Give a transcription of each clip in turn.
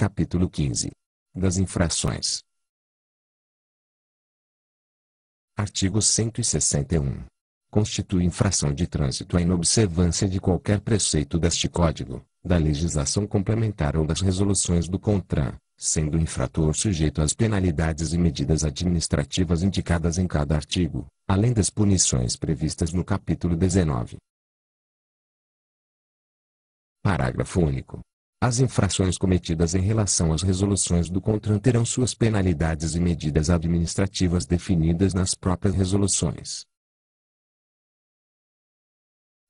Capítulo 15. Das infrações. Artigo 161. Constitui infração de trânsito a inobservância de qualquer preceito deste Código, da legislação complementar ou das resoluções do CONTRAN, sendo o infrator sujeito às penalidades e medidas administrativas indicadas em cada artigo, além das punições previstas no capítulo 19. Parágrafo único. As infrações cometidas em relação às resoluções do CONTRAN terão suas penalidades e medidas administrativas definidas nas próprias resoluções.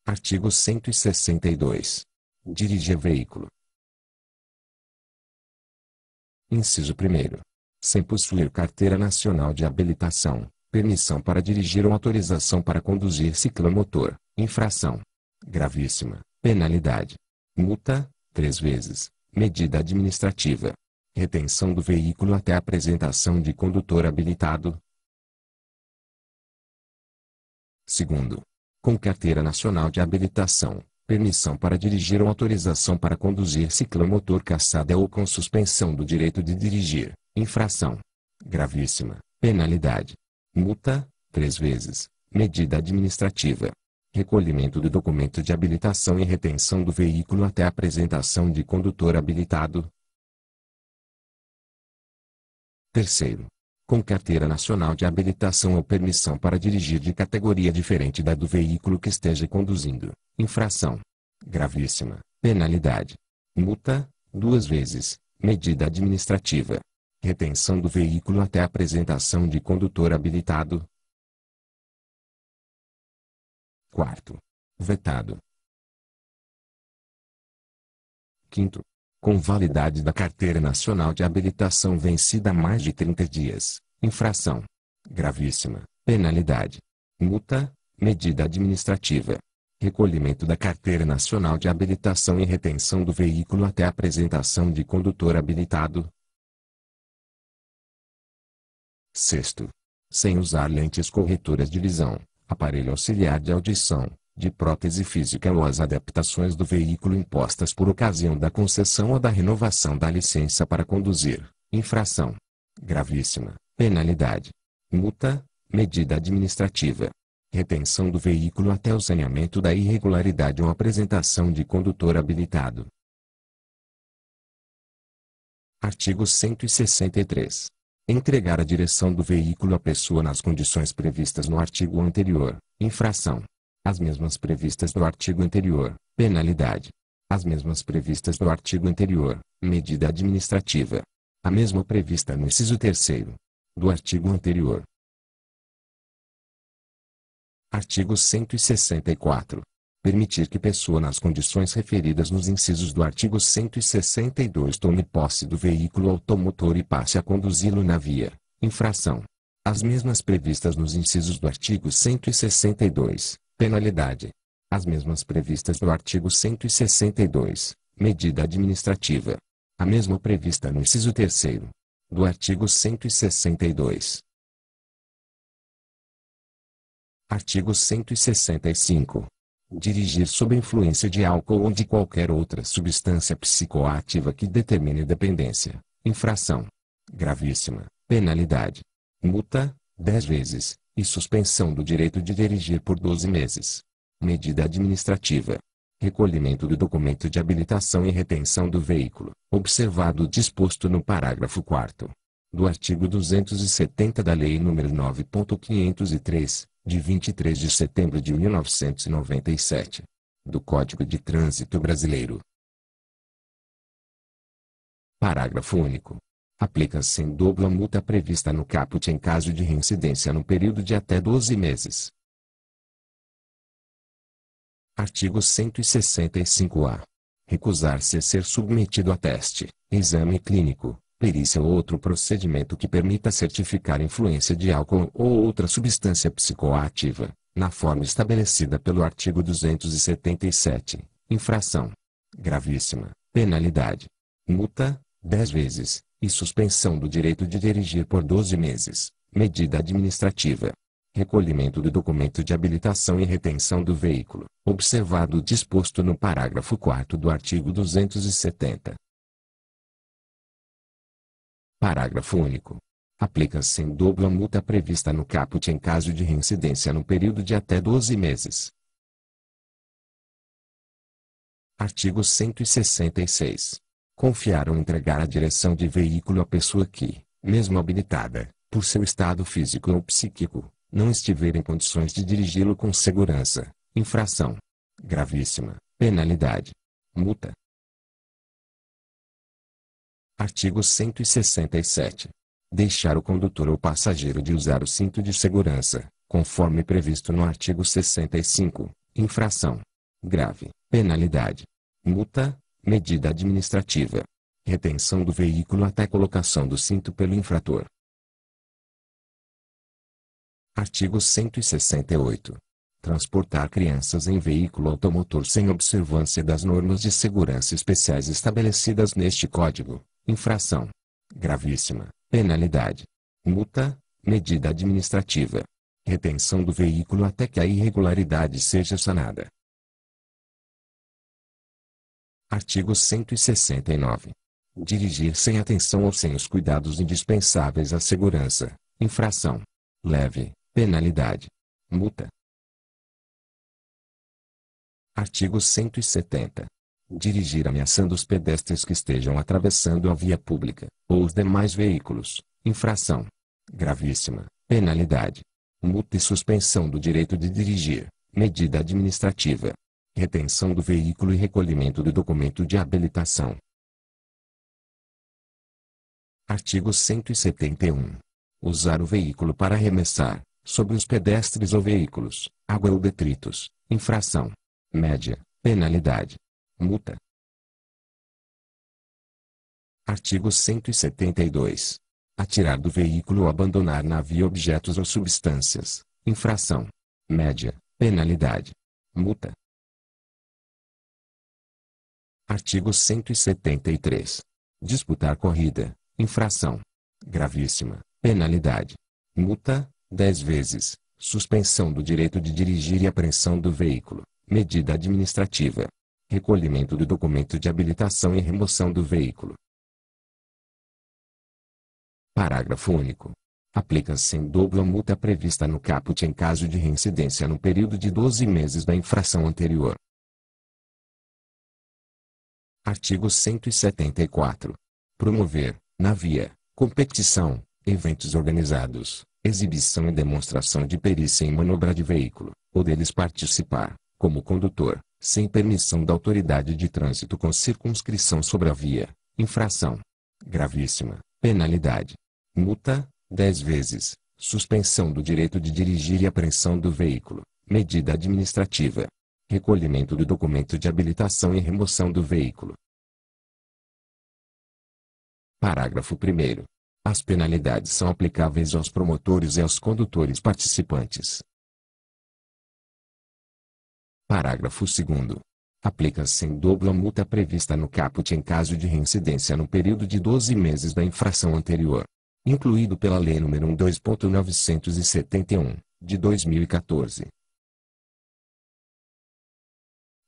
Artigo 162. Dirigir veículo. Inciso 1. Sem possuir carteira nacional de habilitação, permissão para dirigir ou autorização para conduzir ciclomotor, infração gravíssima, penalidade, multa, três vezes. Medida administrativa. Retenção do veículo até apresentação de condutor habilitado. Segundo. Com carteira nacional de habilitação, permissão para dirigir ou autorização para conduzir ciclomotor caçada ou com suspensão do direito de dirigir. Infração. Gravíssima. Penalidade. Multa, três vezes. Medida administrativa recolhimento do documento de habilitação e retenção do veículo até apresentação de condutor habilitado. Terceiro, com carteira nacional de habilitação ou permissão para dirigir de categoria diferente da do veículo que esteja conduzindo, infração gravíssima, penalidade, multa, duas vezes, medida administrativa, retenção do veículo até apresentação de condutor habilitado, Quarto. Vetado. Quinto. Com validade da Carteira Nacional de Habilitação vencida há mais de 30 dias. Infração. Gravíssima. Penalidade. Multa. Medida administrativa. Recolhimento da Carteira Nacional de Habilitação e retenção do veículo até a apresentação de condutor habilitado. Sexto. Sem usar lentes corretoras de visão aparelho auxiliar de audição, de prótese física ou as adaptações do veículo impostas por ocasião da concessão ou da renovação da licença para conduzir, infração gravíssima, penalidade, multa, medida administrativa, retenção do veículo até o saneamento da irregularidade ou apresentação de condutor habilitado. Artigo 163. Entregar a direção do veículo à pessoa nas condições previstas no artigo anterior. Infração. As mesmas previstas no artigo anterior. Penalidade. As mesmas previstas no artigo anterior. Medida administrativa. A mesma prevista no inciso 3 do artigo anterior. Artigo 164 permitir que pessoa nas condições referidas nos incisos do artigo 162 tome posse do veículo automotor e passe a conduzi-lo na via, infração. As mesmas previstas nos incisos do artigo 162, penalidade. As mesmas previstas no artigo 162, medida administrativa. A mesma prevista no inciso 3 do artigo 162. Artigo 165 dirigir sob influência de álcool ou de qualquer outra substância psicoativa que determine dependência, infração gravíssima, penalidade, multa, 10 vezes, e suspensão do direito de dirigir por 12 meses. Medida administrativa. Recolhimento do documento de habilitação e retenção do veículo, observado o disposto no parágrafo 4 do artigo 270 da Lei nº 9.503, de 23 de setembro de 1997, do Código de Trânsito Brasileiro. Parágrafo único. Aplica-se em dobro a multa prevista no caput em caso de reincidência no período de até 12 meses. Artigo 165-A. Recusar-se a ser submetido a teste, exame clínico, perícia ou é outro procedimento que permita certificar influência de álcool ou outra substância psicoativa, na forma estabelecida pelo artigo 277, infração gravíssima, penalidade, multa, 10 vezes, e suspensão do direito de dirigir por 12 meses, medida administrativa. Recolhimento do documento de habilitação e retenção do veículo, observado o disposto no parágrafo 4 do artigo 270. Parágrafo único. Aplica-se em dobro a multa prevista no caput em caso de reincidência no período de até 12 meses. Artigo 166. Confiar ou entregar a direção de veículo a pessoa que, mesmo habilitada, por seu estado físico ou psíquico, não estiver em condições de dirigi-lo com segurança. Infração. Gravíssima. Penalidade. Multa. Artigo 167. Deixar o condutor ou passageiro de usar o cinto de segurança, conforme previsto no artigo 65, infração grave, penalidade, multa, medida administrativa, retenção do veículo até colocação do cinto pelo infrator. Artigo 168. Transportar crianças em veículo automotor sem observância das normas de segurança especiais estabelecidas neste Código, infração gravíssima, penalidade, multa, medida administrativa, retenção do veículo até que a irregularidade seja sanada. Artigo 169. Dirigir sem atenção ou sem os cuidados indispensáveis à segurança, infração leve, penalidade, multa. Artigo 170 dirigir ameaçando os pedestres que estejam atravessando a via pública, ou os demais veículos, infração gravíssima, penalidade, multa e suspensão do direito de dirigir, medida administrativa, retenção do veículo e recolhimento do documento de habilitação. Artigo 171. Usar o veículo para arremessar, sobre os pedestres ou veículos, água ou detritos, infração média, penalidade, multa. Artigo 172. Atirar do veículo ou abandonar na via objetos ou substâncias. Infração. Média. Penalidade. Multa. Artigo 173. Disputar corrida. Infração. Gravíssima. Penalidade. Multa, 10 vezes. Suspensão do direito de dirigir e apreensão do veículo. Medida administrativa recolhimento do documento de habilitação e remoção do veículo. Parágrafo único. Aplica-se em dobro a multa prevista no caput em caso de reincidência no período de 12 meses da infração anterior. Artigo 174. Promover, na via, competição, eventos organizados, exibição e demonstração de perícia em manobra de veículo, ou deles participar, como condutor, sem permissão da autoridade de trânsito com circunscrição sobre a via, infração gravíssima, penalidade, multa, 10 vezes, suspensão do direito de dirigir e apreensão do veículo, medida administrativa, recolhimento do documento de habilitação e remoção do veículo. Parágrafo 1. As penalidades são aplicáveis aos promotores e aos condutores participantes, Parágrafo 2 Aplica-se em dobro a multa prevista no caput em caso de reincidência no período de 12 meses da infração anterior, incluído pela Lei nº 1.2.971, de 2014.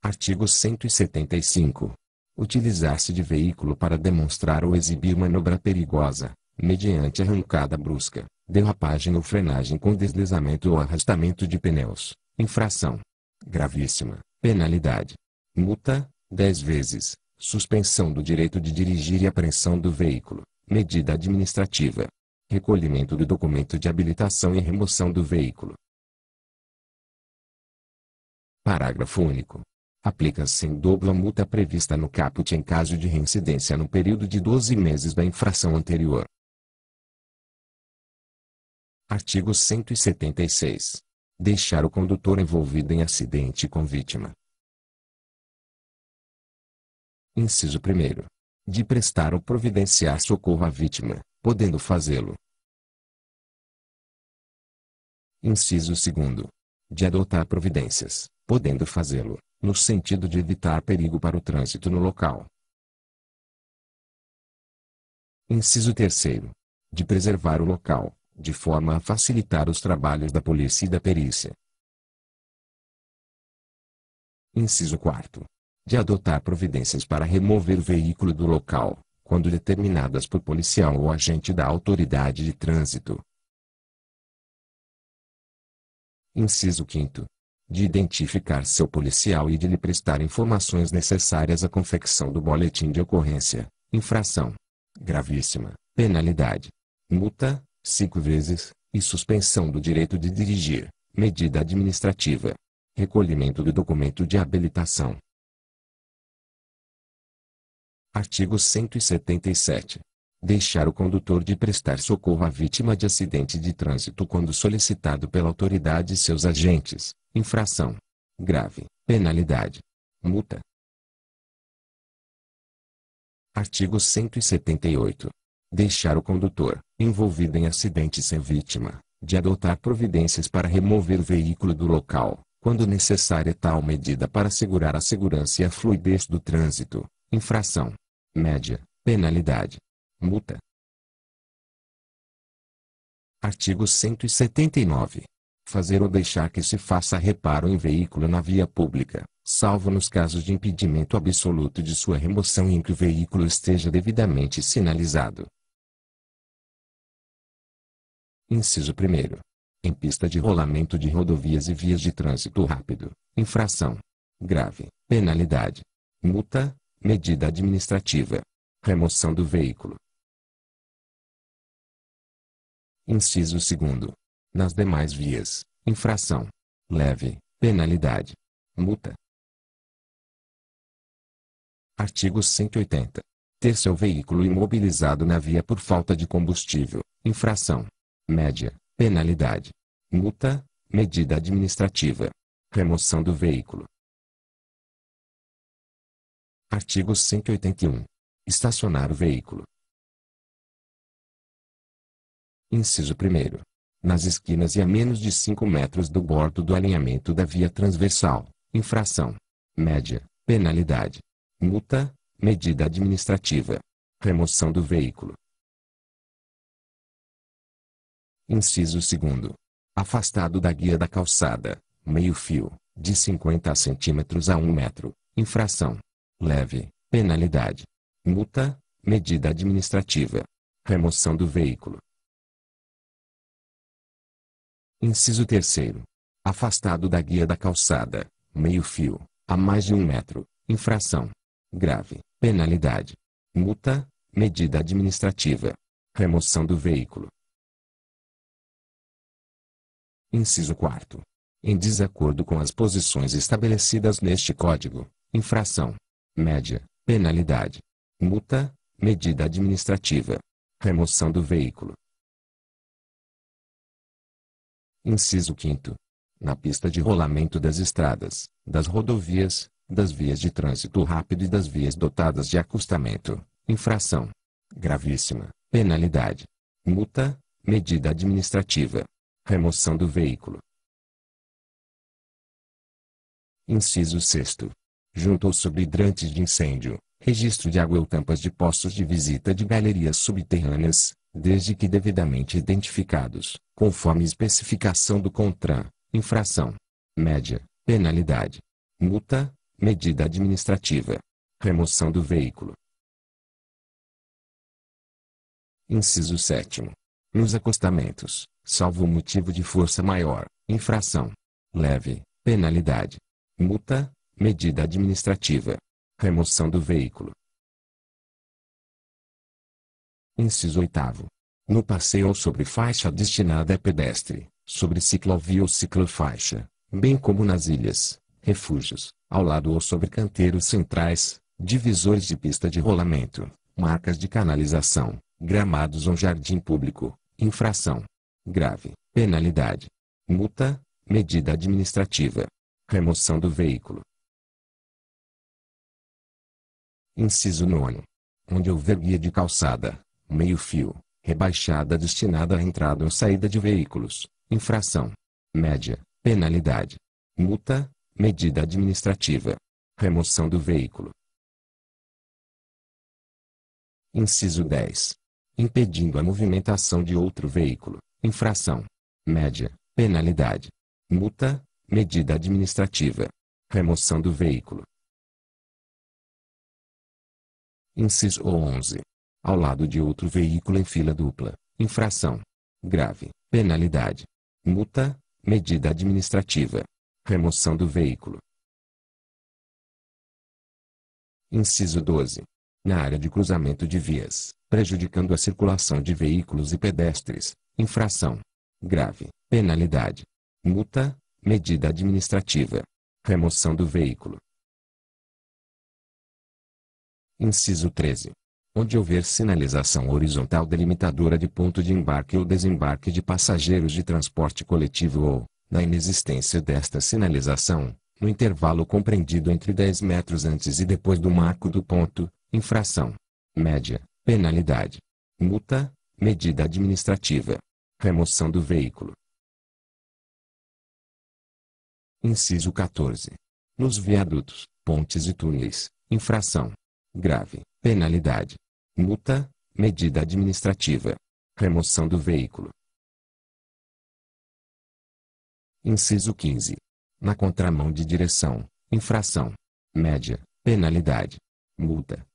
Artigo 175. Utilizar-se de veículo para demonstrar ou exibir manobra perigosa, mediante arrancada brusca, derrapagem ou frenagem com deslizamento ou arrastamento de pneus, infração Gravíssima. Penalidade. Multa, 10 vezes. Suspensão do direito de dirigir e apreensão do veículo. Medida administrativa. Recolhimento do documento de habilitação e remoção do veículo. Parágrafo único. Aplica-se em dobro a multa prevista no caput em caso de reincidência no período de 12 meses da infração anterior. Artigo 176 deixar o condutor envolvido em acidente com vítima. Inciso 1. De prestar ou providenciar socorro à vítima, podendo fazê-lo. Inciso 2. De adotar providências, podendo fazê-lo, no sentido de evitar perigo para o trânsito no local. Inciso 3. De preservar o local, de forma a facilitar os trabalhos da polícia e da perícia. Inciso 4. De adotar providências para remover o veículo do local, quando determinadas por policial ou agente da autoridade de trânsito. Inciso 5 de identificar seu policial e de lhe prestar informações necessárias à confecção do boletim de ocorrência, infração gravíssima, penalidade, multa, cinco vezes, e suspensão do direito de dirigir, medida administrativa. Recolhimento do documento de habilitação. Artigo 177. Deixar o condutor de prestar socorro à vítima de acidente de trânsito quando solicitado pela autoridade e seus agentes. Infração. Grave. Penalidade. Multa. Artigo 178 deixar o condutor, envolvido em acidente sem vítima, de adotar providências para remover o veículo do local, quando necessária tal medida para assegurar a segurança e a fluidez do trânsito. Infração. Média. Penalidade. Multa. Artigo 179. Fazer ou deixar que se faça reparo em veículo na via pública, salvo nos casos de impedimento absoluto de sua remoção em que o veículo esteja devidamente sinalizado, Inciso 1. Em pista de rolamento de rodovias e vias de trânsito rápido, infração grave, penalidade, multa, medida administrativa, remoção do veículo. Inciso 2. Nas demais vias, infração leve, penalidade, multa. Artigo 180. Ter seu veículo imobilizado na via por falta de combustível, infração média, penalidade, multa, medida administrativa, remoção do veículo. Artigo 181. Estacionar o veículo. Inciso 1. Nas esquinas e a menos de 5 metros do bordo do alinhamento da via transversal, infração. Média, penalidade. Multa, medida administrativa. Remoção do veículo. Inciso segundo. Afastado da guia da calçada, meio fio, de 50 centímetros a 1 metro, infração. Leve, penalidade. Multa, medida administrativa. Remoção do veículo. Inciso terceiro. Afastado da guia da calçada, meio fio, a mais de um metro, infração. Grave, penalidade. Multa, medida administrativa. Remoção do veículo. Inciso 4. Em desacordo com as posições estabelecidas neste Código, infração, média, penalidade, multa, medida administrativa, remoção do veículo. Inciso 5. Na pista de rolamento das estradas, das rodovias, das vias de trânsito rápido e das vias dotadas de acostamento, infração gravíssima, penalidade, multa, medida administrativa, Remoção do veículo. Inciso 6. ou sobre hidrantes de incêndio, registro de água ou tampas de postos de visita de galerias subterrâneas, desde que devidamente identificados, conforme especificação do CONTRAN, infração. Média, penalidade. Multa, medida administrativa. Remoção do veículo. Inciso 7. Nos acostamentos, salvo motivo de força maior, infração leve, penalidade, multa, medida administrativa, remoção do veículo. Inciso 8. No passeio ou sobre faixa destinada a pedestre, sobre ciclovia ou ciclofaixa, bem como nas ilhas, refúgios, ao lado ou sobre canteiros centrais, divisores de pista de rolamento, marcas de canalização, gramados ou jardim público, infração grave, penalidade, multa, medida administrativa, remoção do veículo. Inciso 9. Onde houver guia de calçada, meio-fio, rebaixada destinada à entrada ou saída de veículos, infração, média, penalidade, multa, medida administrativa, remoção do veículo. Inciso 10. Impedindo a movimentação de outro veículo, infração, média, penalidade, multa, medida administrativa, remoção do veículo. Inciso 11. Ao lado de outro veículo em fila dupla, infração, grave, penalidade, multa, medida administrativa, remoção do veículo. Inciso 12. Na área de cruzamento de vias, prejudicando a circulação de veículos e pedestres, infração grave, penalidade, multa, medida administrativa, remoção do veículo. Inciso 13. Onde houver sinalização horizontal delimitadora de ponto de embarque ou desembarque de passageiros de transporte coletivo ou, na inexistência desta sinalização, no intervalo compreendido entre 10 metros antes e depois do marco do ponto, infração média, penalidade, multa, Medida administrativa. Remoção do veículo. Inciso 14. Nos viadutos, pontes e túneis, infração. Grave, penalidade. Multa, medida administrativa. Remoção do veículo. Inciso 15. Na contramão de direção, infração. Média, penalidade. Multa,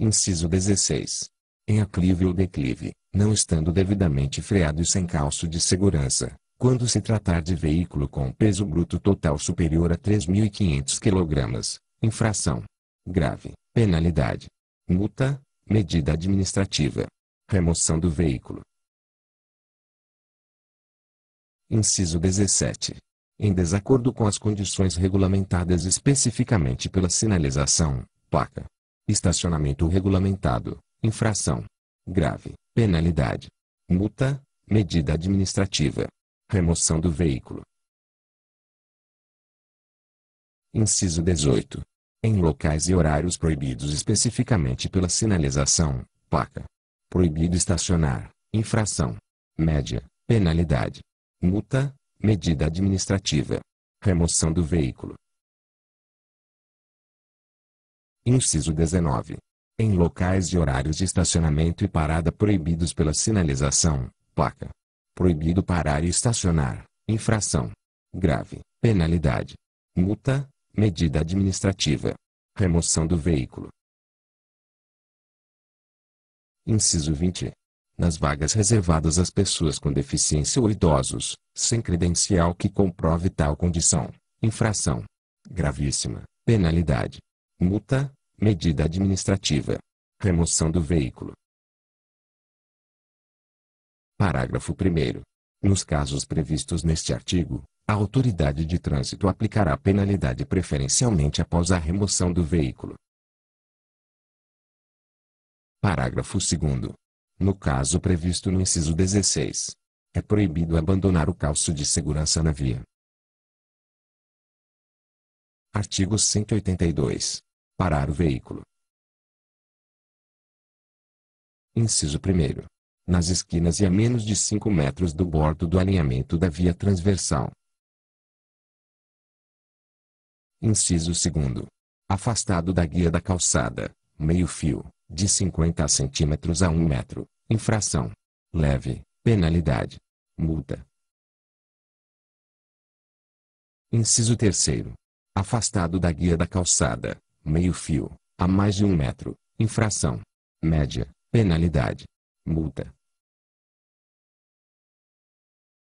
Inciso 16. Em aclive ou declive, não estando devidamente freado e sem calço de segurança, quando se tratar de veículo com peso bruto total superior a 3.500 kg, infração grave, penalidade, multa, medida administrativa, remoção do veículo. Inciso 17. Em desacordo com as condições regulamentadas especificamente pela sinalização, placa, Estacionamento regulamentado. Infração. Grave. Penalidade. Multa. Medida administrativa. Remoção do veículo. Inciso 18. Em locais e horários proibidos especificamente pela sinalização, placa. Proibido estacionar. Infração. Média. Penalidade. Multa. Medida administrativa. Remoção do veículo. Inciso 19. Em locais e horários de estacionamento e parada proibidos pela sinalização, placa. Proibido parar e estacionar. Infração. Grave. Penalidade. Multa. Medida administrativa. Remoção do veículo. Inciso 20. Nas vagas reservadas às pessoas com deficiência ou idosos, sem credencial que comprove tal condição. Infração. Gravíssima. Penalidade. Multa. Medida administrativa. Remoção do veículo. Parágrafo 1. Nos casos previstos neste artigo, a autoridade de trânsito aplicará a penalidade preferencialmente após a remoção do veículo. Parágrafo 2. No caso previsto no inciso 16, é proibido abandonar o calço de segurança na via. Artigo 182. Parar o veículo. Inciso 1. Nas esquinas e a menos de 5 metros do bordo do alinhamento da via transversal. Inciso 2. Afastado da guia da calçada, meio-fio, de 50 centímetros a 1 metro, infração. Leve, penalidade. Multa. Inciso 3. Afastado da guia da calçada, Meio fio, a mais de um metro, infração. Média, penalidade. Multa.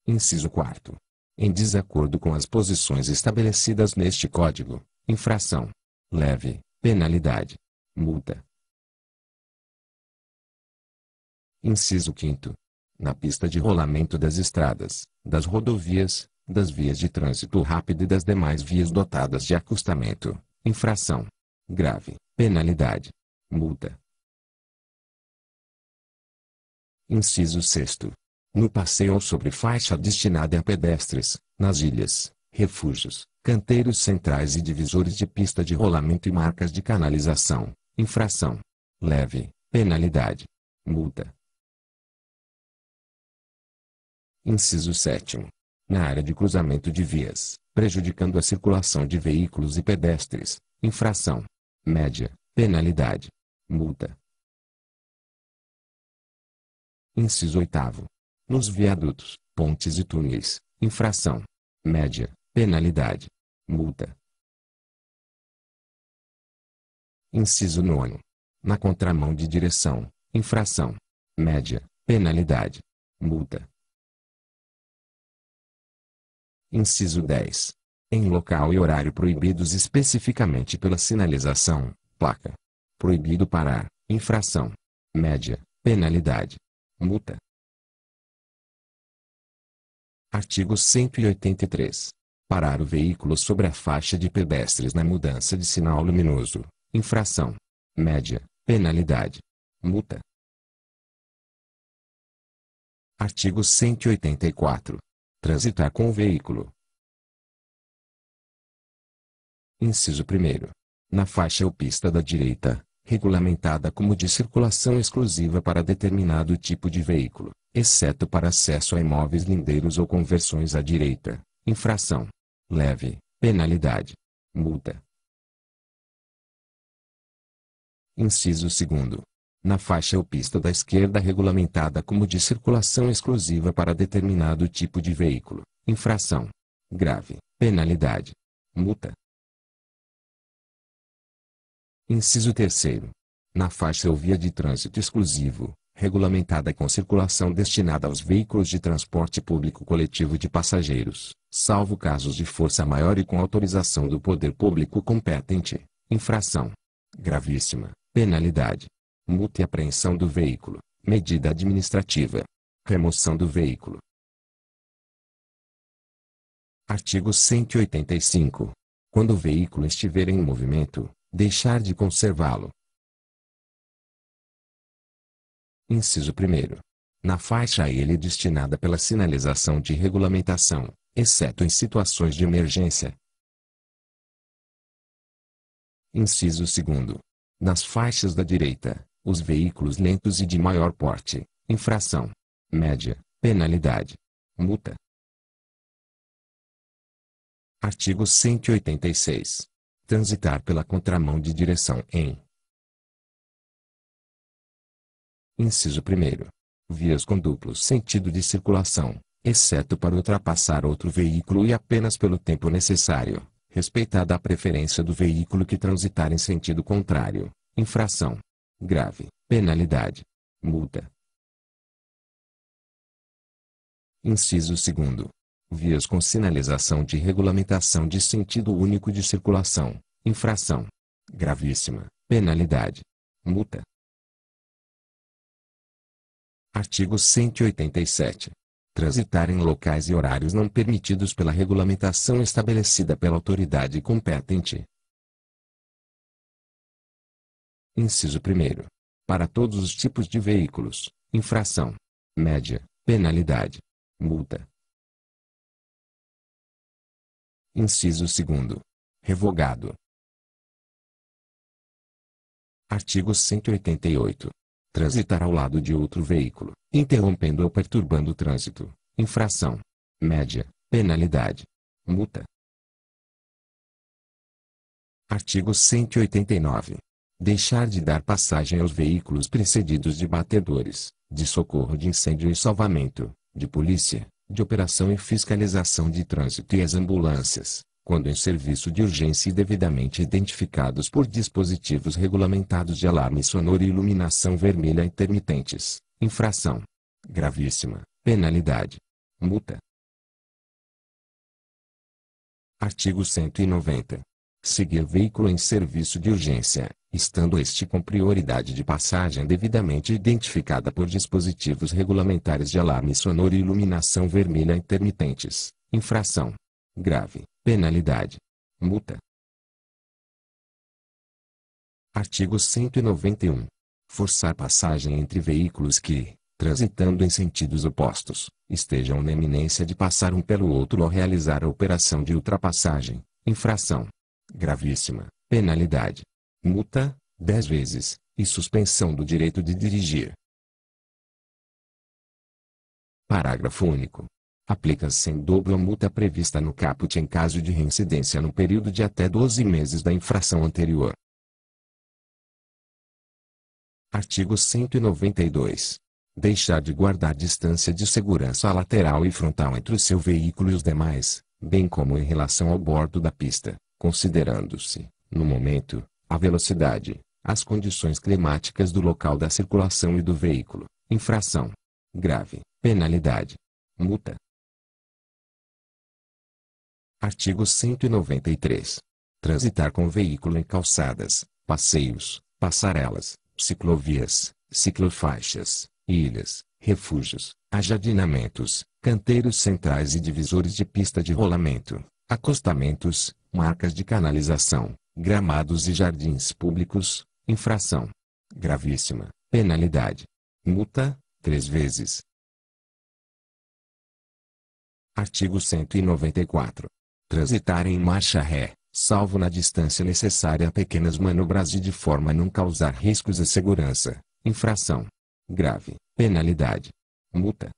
Inciso 4. Em desacordo com as posições estabelecidas neste Código, infração. Leve, penalidade. Multa. Inciso 5. Na pista de rolamento das estradas, das rodovias, das vias de trânsito rápido e das demais vias dotadas de acostamento, infração grave, penalidade, multa. Inciso 6. No passeio ou sobre faixa destinada a pedestres, nas ilhas, refúgios, canteiros centrais e divisores de pista de rolamento e marcas de canalização, infração. Leve, penalidade, multa. Inciso 7. Na área de cruzamento de vias, prejudicando a circulação de veículos e pedestres, infração. Média, penalidade, multa. Inciso 8. Nos viadutos, pontes e túneis, infração. Média, penalidade, multa. Inciso 9. Na contramão de direção, infração. Média, penalidade, multa. Inciso 10 em local e horário proibidos especificamente pela sinalização, placa. Proibido parar, infração. Média, penalidade. Multa. Artigo 183. Parar o veículo sobre a faixa de pedestres na mudança de sinal luminoso. Infração. Média, penalidade. Multa. Artigo 184. Transitar com o veículo, Inciso 1. Na faixa ou pista da direita, regulamentada como de circulação exclusiva para determinado tipo de veículo, exceto para acesso a imóveis lindeiros ou conversões à direita. Infração. Leve. Penalidade. Multa. Inciso 2. Na faixa ou pista da esquerda regulamentada como de circulação exclusiva para determinado tipo de veículo. Infração. Grave. Penalidade. Multa. Inciso 3. Na faixa ou via de trânsito exclusivo, regulamentada com circulação destinada aos veículos de transporte público coletivo de passageiros, salvo casos de força maior e com autorização do poder público competente, infração gravíssima, penalidade, multa e apreensão do veículo, medida administrativa, remoção do veículo. Artigo 185. Quando o veículo estiver em movimento, Deixar de conservá-lo. Inciso 1. Na faixa a ele é destinada pela sinalização de regulamentação, exceto em situações de emergência. Inciso 2. Nas faixas da direita, os veículos lentos e de maior porte, infração. Média, penalidade. Multa. Artigo 186 transitar pela contramão de direção em Inciso 1. Vias com duplo sentido de circulação, exceto para ultrapassar outro veículo e apenas pelo tempo necessário, respeitada a preferência do veículo que transitar em sentido contrário. Infração. Grave. Penalidade. Multa. Inciso 2 vias com sinalização de regulamentação de sentido único de circulação, infração gravíssima, penalidade, multa. Artigo 187. Transitar em locais e horários não permitidos pela regulamentação estabelecida pela autoridade competente. Inciso 1. Para todos os tipos de veículos, infração, média, penalidade, multa Inciso 2. Revogado. Artigo 188. Transitar ao lado de outro veículo, interrompendo ou perturbando o trânsito. Infração. Média. Penalidade. Multa. Artigo 189. Deixar de dar passagem aos veículos precedidos de batedores, de socorro de incêndio e salvamento, de polícia, de operação e fiscalização de trânsito e as ambulâncias, quando em serviço de urgência e devidamente identificados por dispositivos regulamentados de alarme sonoro e iluminação vermelha intermitentes, infração gravíssima, penalidade, multa. Artigo 190. Seguir veículo em serviço de urgência, estando este com prioridade de passagem devidamente identificada por dispositivos regulamentares de alarme sonoro e iluminação vermelha intermitentes. Infração. Grave. Penalidade. Multa. Artigo 191. Forçar passagem entre veículos que, transitando em sentidos opostos, estejam na eminência de passar um pelo outro ou realizar a operação de ultrapassagem. Infração. Gravíssima. Penalidade multa, dez vezes, e suspensão do direito de dirigir. Parágrafo único. Aplica-se em dobro a multa prevista no caput em caso de reincidência no período de até 12 meses da infração anterior. Artigo 192. Deixar de guardar distância de segurança lateral e frontal entre o seu veículo e os demais, bem como em relação ao bordo da pista, considerando-se, no momento, a velocidade, as condições climáticas do local da circulação e do veículo, infração grave, penalidade, multa. Artigo 193. Transitar com veículo em calçadas, passeios, passarelas, ciclovias, ciclofaixas, ilhas, refúgios, ajardinamentos, canteiros centrais e divisores de pista de rolamento, acostamentos, marcas de canalização, gramados e jardins públicos, infração gravíssima, penalidade multa três vezes. Artigo 194. Transitar em marcha ré, salvo na distância necessária a pequenas manobras e de forma a não causar riscos à segurança. Infração grave, penalidade multa.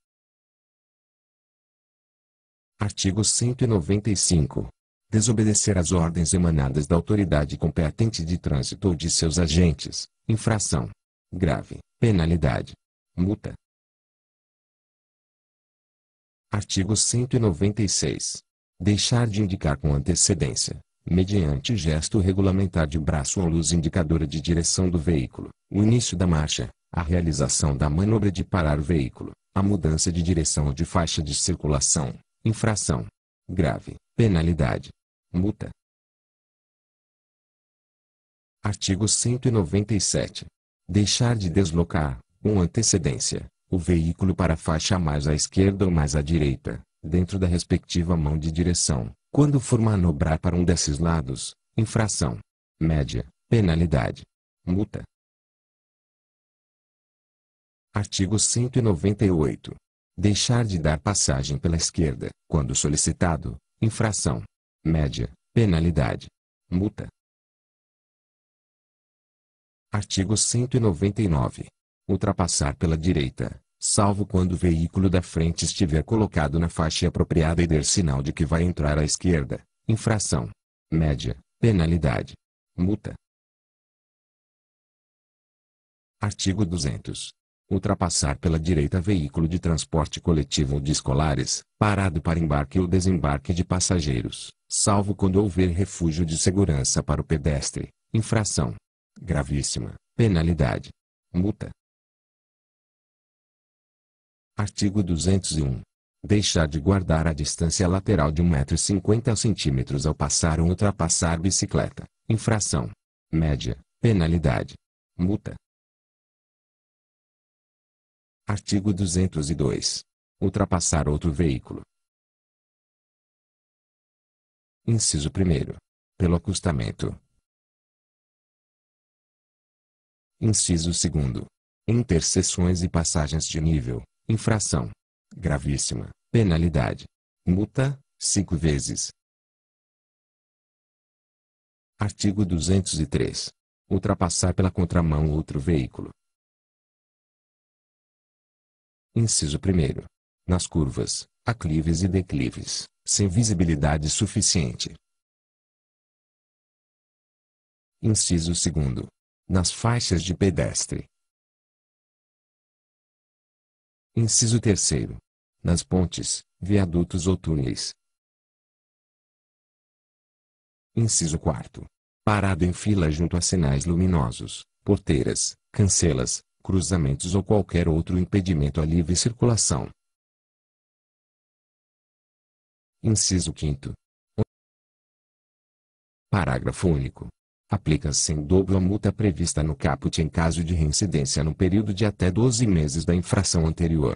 Artigo 195 desobedecer às ordens emanadas da autoridade competente de trânsito ou de seus agentes, infração grave, penalidade, multa. Artigo 196. Deixar de indicar com antecedência, mediante gesto regulamentar de braço ou luz indicadora de direção do veículo, o início da marcha, a realização da manobra de parar o veículo, a mudança de direção ou de faixa de circulação, infração grave, penalidade, multa. Artigo 197. Deixar de deslocar, com antecedência, o veículo para a faixa mais à esquerda ou mais à direita, dentro da respectiva mão de direção, quando for manobrar para um desses lados, infração. Média, penalidade. Multa. Artigo 198. Deixar de dar passagem pela esquerda, quando solicitado, infração média, penalidade, multa. Artigo 199. Ultrapassar pela direita, salvo quando o veículo da frente estiver colocado na faixa apropriada e der sinal de que vai entrar à esquerda, infração, média, penalidade, multa. Artigo 200 ultrapassar pela direita veículo de transporte coletivo ou de escolares, parado para embarque ou desembarque de passageiros, salvo quando houver refúgio de segurança para o pedestre, infração gravíssima, penalidade, multa. Artigo 201. Deixar de guardar a distância lateral de 1,50 m ao passar ou ultrapassar bicicleta, infração média, penalidade, multa. Artigo 202. Ultrapassar outro veículo. Inciso 1. Pelo acostamento. Inciso 2. Interseções e passagens de nível, infração. Gravíssima, penalidade. Multa, cinco vezes. Artigo 203. Ultrapassar pela contramão outro veículo, Inciso 1. Nas curvas, aclives e declives, sem visibilidade suficiente. Inciso 2. Nas faixas de pedestre. Inciso 3. Nas pontes, viadutos ou túneis. Inciso 4. Parado em fila junto a sinais luminosos, porteiras, cancelas, cruzamentos ou qualquer outro impedimento à livre circulação. Inciso 5 Parágrafo único. Aplica-se em dobro a multa prevista no caput em caso de reincidência no período de até 12 meses da infração anterior.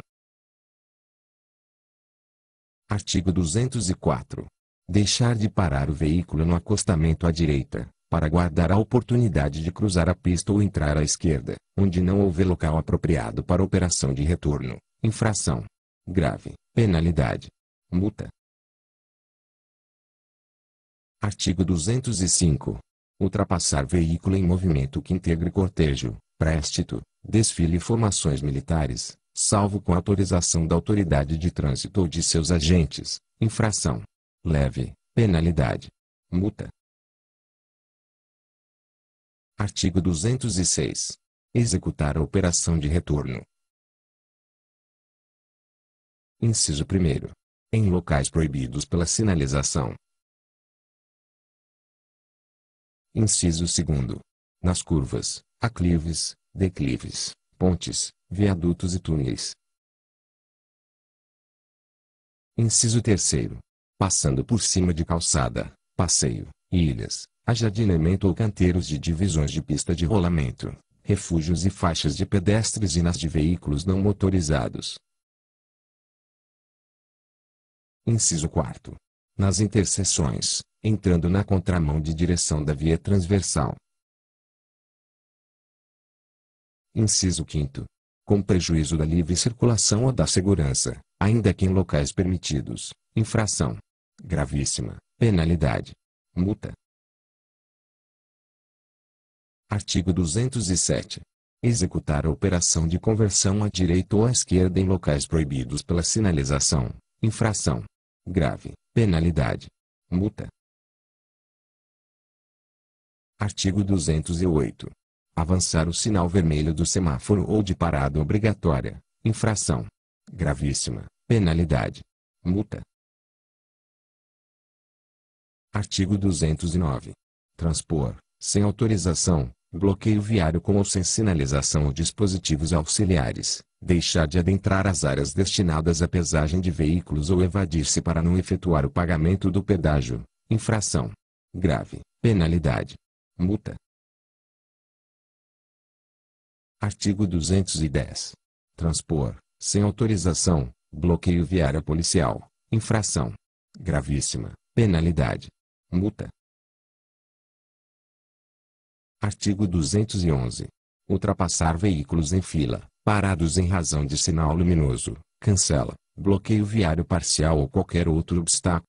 Artigo 204. Deixar de parar o veículo no acostamento à direita, para guardar a oportunidade de cruzar a pista ou entrar à esquerda, onde não houver local apropriado para operação de retorno. Infração grave, penalidade, multa. Artigo 205. Ultrapassar veículo em movimento que integre cortejo, préstito, desfile e formações militares, salvo com autorização da autoridade de trânsito ou de seus agentes. Infração leve, penalidade, multa. Artigo 206. Executar a operação de retorno. Inciso 1. Em locais proibidos pela sinalização. Inciso 2. Nas curvas, aclives, declives, pontes, viadutos e túneis. Inciso 3. Passando por cima de calçada, passeio, ilhas, haja de ou canteiros de divisões de pista de rolamento, refúgios e faixas de pedestres e nas de veículos não motorizados. Inciso 4. Nas interseções, entrando na contramão de direção da via transversal. Inciso 5. Com prejuízo da livre circulação ou da segurança, ainda que em locais permitidos, infração gravíssima, penalidade, multa, Artigo 207. Executar a operação de conversão à direita ou à esquerda em locais proibidos pela sinalização, infração grave, penalidade, multa. Artigo 208. Avançar o sinal vermelho do semáforo ou de parada obrigatória, infração gravíssima, penalidade, multa. Artigo 209. Transpor, sem autorização, bloqueio viário com ou sem sinalização ou dispositivos auxiliares, deixar de adentrar as áreas destinadas à pesagem de veículos ou evadir-se para não efetuar o pagamento do pedágio, infração grave, penalidade, multa. Artigo 210. Transpor, sem autorização, bloqueio viário policial, infração gravíssima, penalidade, multa. Artigo 211. Ultrapassar veículos em fila, parados em razão de sinal luminoso, cancela, bloqueio viário parcial ou qualquer outro obstáculo.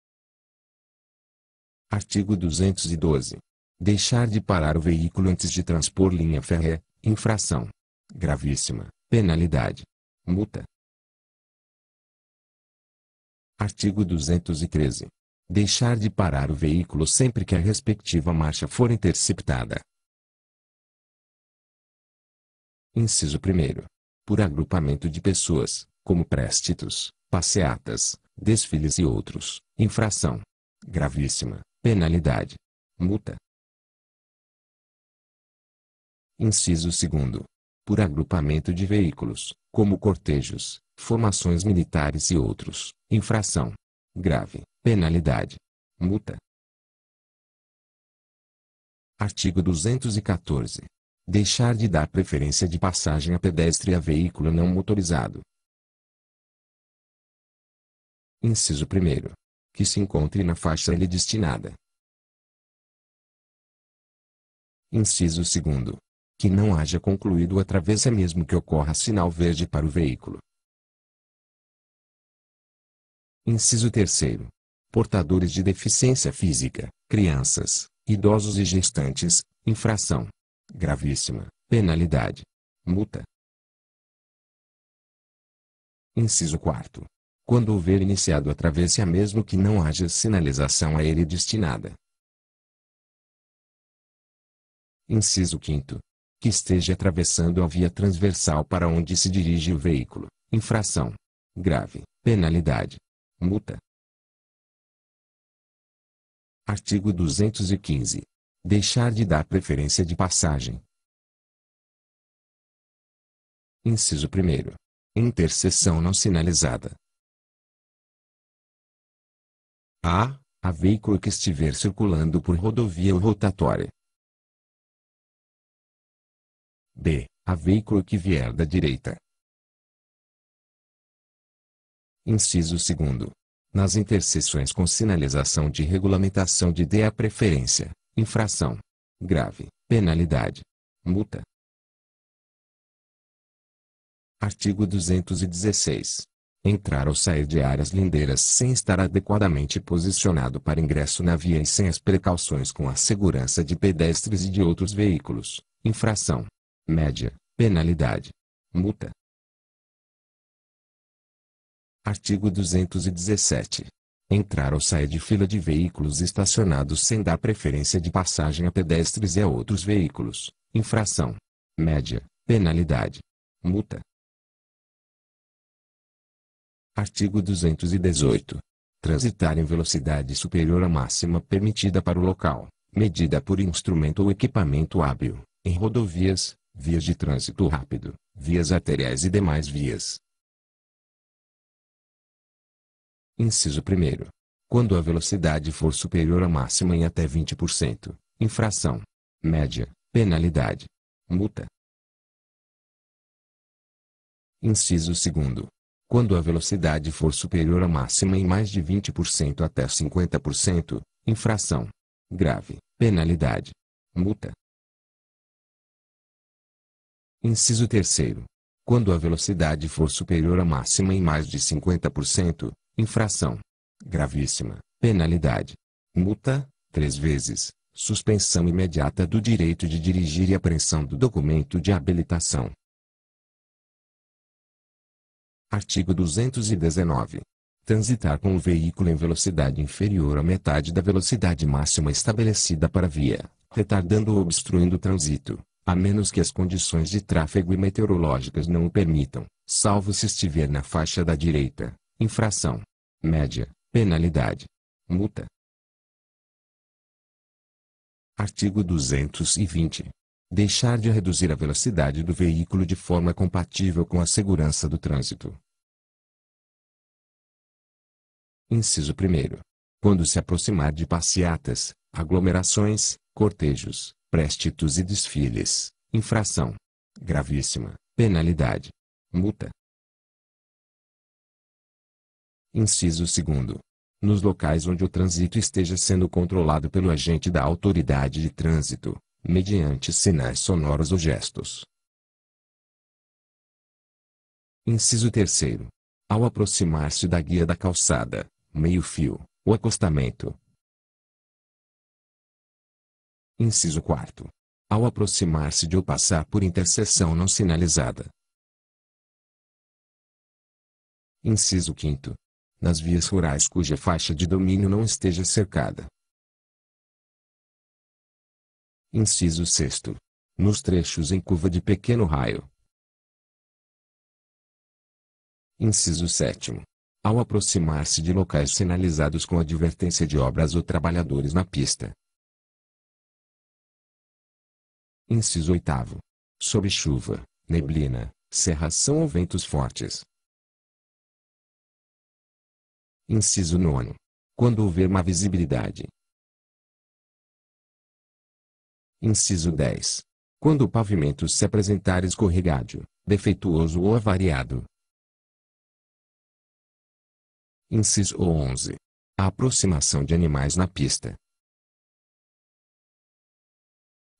Artigo 212. Deixar de parar o veículo antes de transpor linha férrea, infração. Gravíssima, penalidade. Multa. Artigo 213. Deixar de parar o veículo sempre que a respectiva marcha for interceptada, Inciso 1. Por agrupamento de pessoas, como préstitos, passeatas, desfiles e outros. Infração. Gravíssima. Penalidade. Multa. Inciso 2. Por agrupamento de veículos, como cortejos, formações militares e outros. Infração. Grave. Penalidade. Multa. Artigo 214. Deixar de dar preferência de passagem a pedestre e a veículo não motorizado. Inciso 1. Que se encontre na faixa lhe destinada. Inciso 2. Que não haja concluído a travessa mesmo que ocorra sinal verde para o veículo. Inciso 3. Portadores de deficiência física, crianças, idosos e gestantes, infração gravíssima, penalidade, multa. Inciso 4. Quando houver iniciado a travessia mesmo que não haja sinalização a ele destinada. Inciso 5. Que esteja atravessando a via transversal para onde se dirige o veículo, infração grave, penalidade, multa. Artigo 215. Deixar de dar preferência de passagem. Inciso 1. Interseção não sinalizada. A. A veículo que estiver circulando por rodovia ou rotatória. B. A veículo que vier da direita. Inciso 2. Nas interseções com sinalização de regulamentação de dê a preferência infração, grave, penalidade, multa. Artigo 216. Entrar ou sair de áreas lindeiras sem estar adequadamente posicionado para ingresso na via e sem as precauções com a segurança de pedestres e de outros veículos. Infração. Média. Penalidade. Multa. Artigo 217 entrar ou sair de fila de veículos estacionados sem dar preferência de passagem a pedestres e a outros veículos, infração. Média, penalidade. Multa. Artigo 218. Transitar em velocidade superior à máxima permitida para o local, medida por instrumento ou equipamento hábil, em rodovias, vias de trânsito rápido, vias arteriais e demais vias, Inciso 1. Quando a velocidade for superior à máxima em até 20%, infração. Média, penalidade. Multa. Inciso 2. Quando a velocidade for superior à máxima em mais de 20% até 50%, infração. Grave, penalidade. Multa. Inciso 3. Quando a velocidade for superior à máxima em mais de 50%, Infração. Gravíssima. Penalidade. Multa, três vezes. Suspensão imediata do direito de dirigir e apreensão do documento de habilitação. Artigo 219. Transitar com o veículo em velocidade inferior à metade da velocidade máxima estabelecida para via, retardando ou obstruindo o trânsito, a menos que as condições de tráfego e meteorológicas não o permitam, salvo se estiver na faixa da direita, infração, média, penalidade, multa. Artigo 220. Deixar de reduzir a velocidade do veículo de forma compatível com a segurança do trânsito. Inciso 1. Quando se aproximar de passeatas, aglomerações, cortejos, préstitos e desfiles, infração gravíssima, penalidade, multa. Inciso 2. Nos locais onde o trânsito esteja sendo controlado pelo agente da autoridade de trânsito, mediante sinais sonoros ou gestos. Inciso 3. Ao aproximar-se da guia da calçada, meio-fio, o acostamento. Inciso 4. Ao aproximar-se de ou passar por interseção não sinalizada. Inciso 5 nas vias rurais cuja faixa de domínio não esteja cercada. Inciso 6. Nos trechos em curva de pequeno raio. Inciso 7. Ao aproximar-se de locais sinalizados com advertência de obras ou trabalhadores na pista. Inciso 8. Sob chuva, neblina, serração ou ventos fortes, Inciso 9. Quando houver má visibilidade. Inciso 10. Quando o pavimento se apresentar escorregado, defeituoso ou avariado. Inciso 11. A aproximação de animais na pista.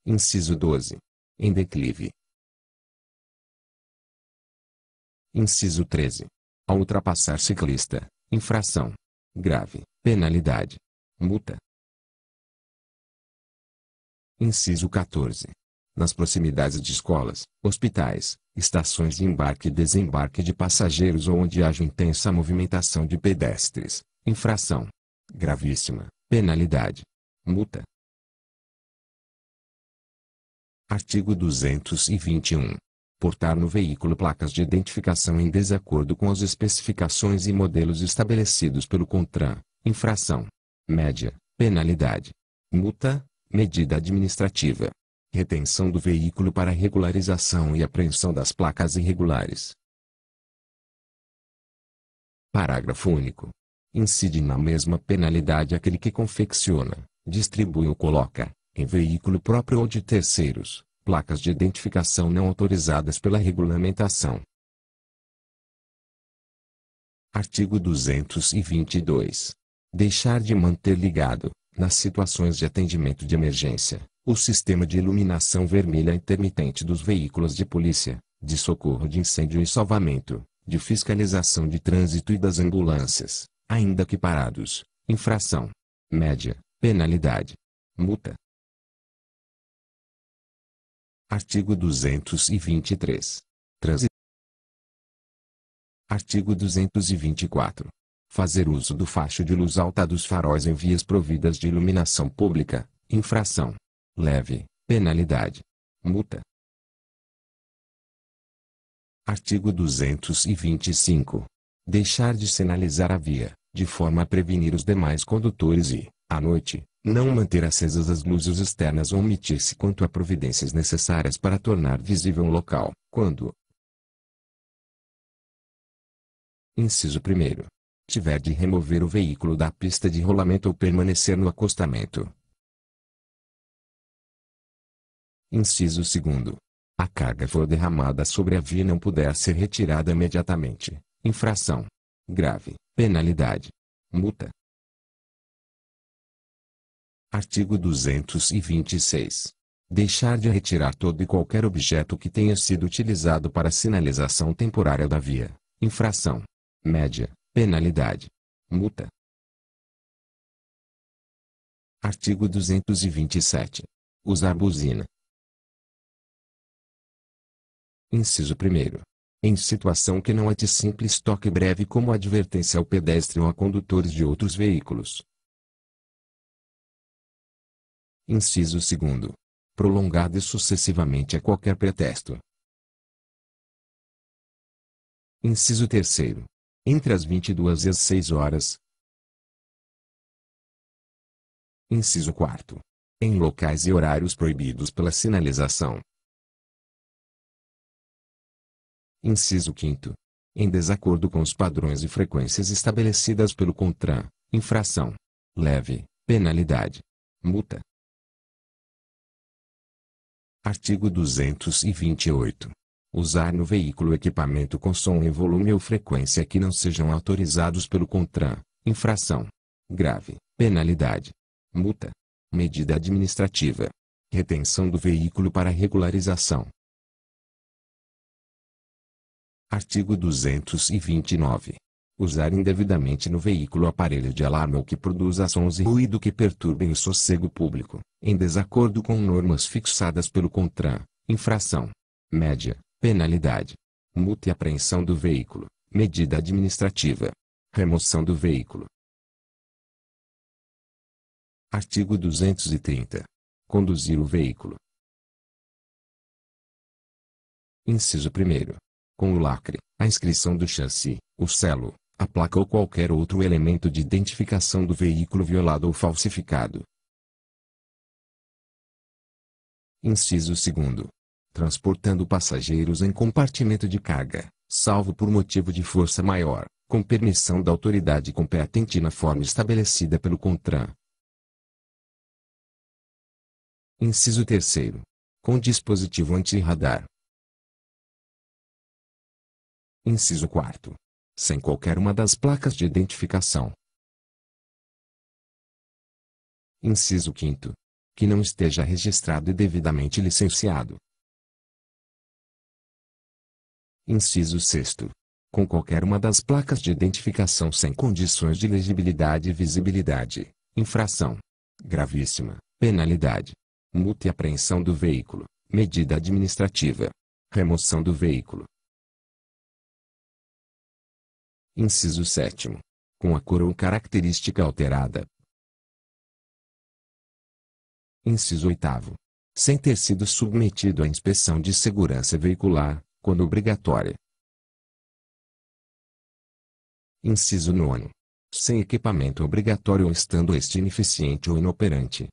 Inciso 12. Em declive. Inciso 13. Ao ultrapassar ciclista, infração, grave, penalidade, multa. Inciso 14. Nas proximidades de escolas, hospitais, estações de embarque e desembarque de passageiros ou onde haja intensa movimentação de pedestres, infração gravíssima, penalidade, multa. Artigo 221 portar no veículo placas de identificação em desacordo com as especificações e modelos estabelecidos pelo CONTRAN, infração, média, penalidade, multa, medida administrativa, retenção do veículo para regularização e apreensão das placas irregulares. Parágrafo único. Incide na mesma penalidade aquele que confecciona, distribui ou coloca, em veículo próprio ou de terceiros, placas de identificação não autorizadas pela regulamentação. Artigo 222. Deixar de manter ligado, nas situações de atendimento de emergência, o sistema de iluminação vermelha intermitente dos veículos de polícia, de socorro de incêndio e salvamento, de fiscalização de trânsito e das ambulâncias, ainda que parados. Infração. Média. Penalidade. Multa. Artigo 223. Transi Artigo 224. Fazer uso do facho de luz alta dos faróis em vias providas de iluminação pública, infração. Leve, penalidade. Multa. Artigo 225. Deixar de sinalizar a via, de forma a prevenir os demais condutores e, à noite, não manter acesas as luzes externas ou omitir-se quanto a providências necessárias para tornar visível um local, quando Inciso 1. Tiver de remover o veículo da pista de rolamento ou permanecer no acostamento. Inciso 2. A carga for derramada sobre a via não puder ser retirada imediatamente. Infração. Grave. Penalidade. Multa. Artigo 226. Deixar de retirar todo e qualquer objeto que tenha sido utilizado para sinalização temporária da via. Infração. Média. Penalidade. Multa. Artigo 227. Usar buzina. Inciso 1. Em situação que não é de simples toque breve como advertência ao pedestre ou a condutores de outros veículos, Inciso segundo. Prolongado e sucessivamente a qualquer pretexto. Inciso terceiro. Entre as 22 e as 6 horas. Inciso quarto. Em locais e horários proibidos pela sinalização. Inciso 5. Em desacordo com os padrões e frequências estabelecidas pelo CONTRAN, infração leve, penalidade, multa, Artigo 228. Usar no veículo equipamento com som em volume ou frequência que não sejam autorizados pelo CONTRAN, infração grave, penalidade, multa, medida administrativa, retenção do veículo para regularização. Artigo 229 usar indevidamente no veículo aparelho de alarme ou que produza sons e ruído que perturbem o sossego público, em desacordo com normas fixadas pelo CONTRAN, infração. Média, penalidade. Multa e apreensão do veículo, medida administrativa. Remoção do veículo. Artigo 230. Conduzir o veículo. Inciso 1. Com o lacre, a inscrição do chassi, o selo, a placa ou qualquer outro elemento de identificação do veículo violado ou falsificado. Inciso 2. Transportando passageiros em compartimento de carga, salvo por motivo de força maior, com permissão da autoridade competente na forma estabelecida pelo CONTRAN. Inciso 3. Com dispositivo antirradar. Inciso 4 sem qualquer uma das placas de identificação. Inciso 5. Que não esteja registrado e devidamente licenciado. Inciso 6. Com qualquer uma das placas de identificação sem condições de legibilidade e visibilidade, infração gravíssima, penalidade, multa e apreensão do veículo, medida administrativa, remoção do veículo, Inciso 7. Com a cor ou característica alterada. Inciso 8. Sem ter sido submetido à inspeção de segurança veicular, quando obrigatória. Inciso 9. Sem equipamento obrigatório ou estando este ineficiente ou inoperante.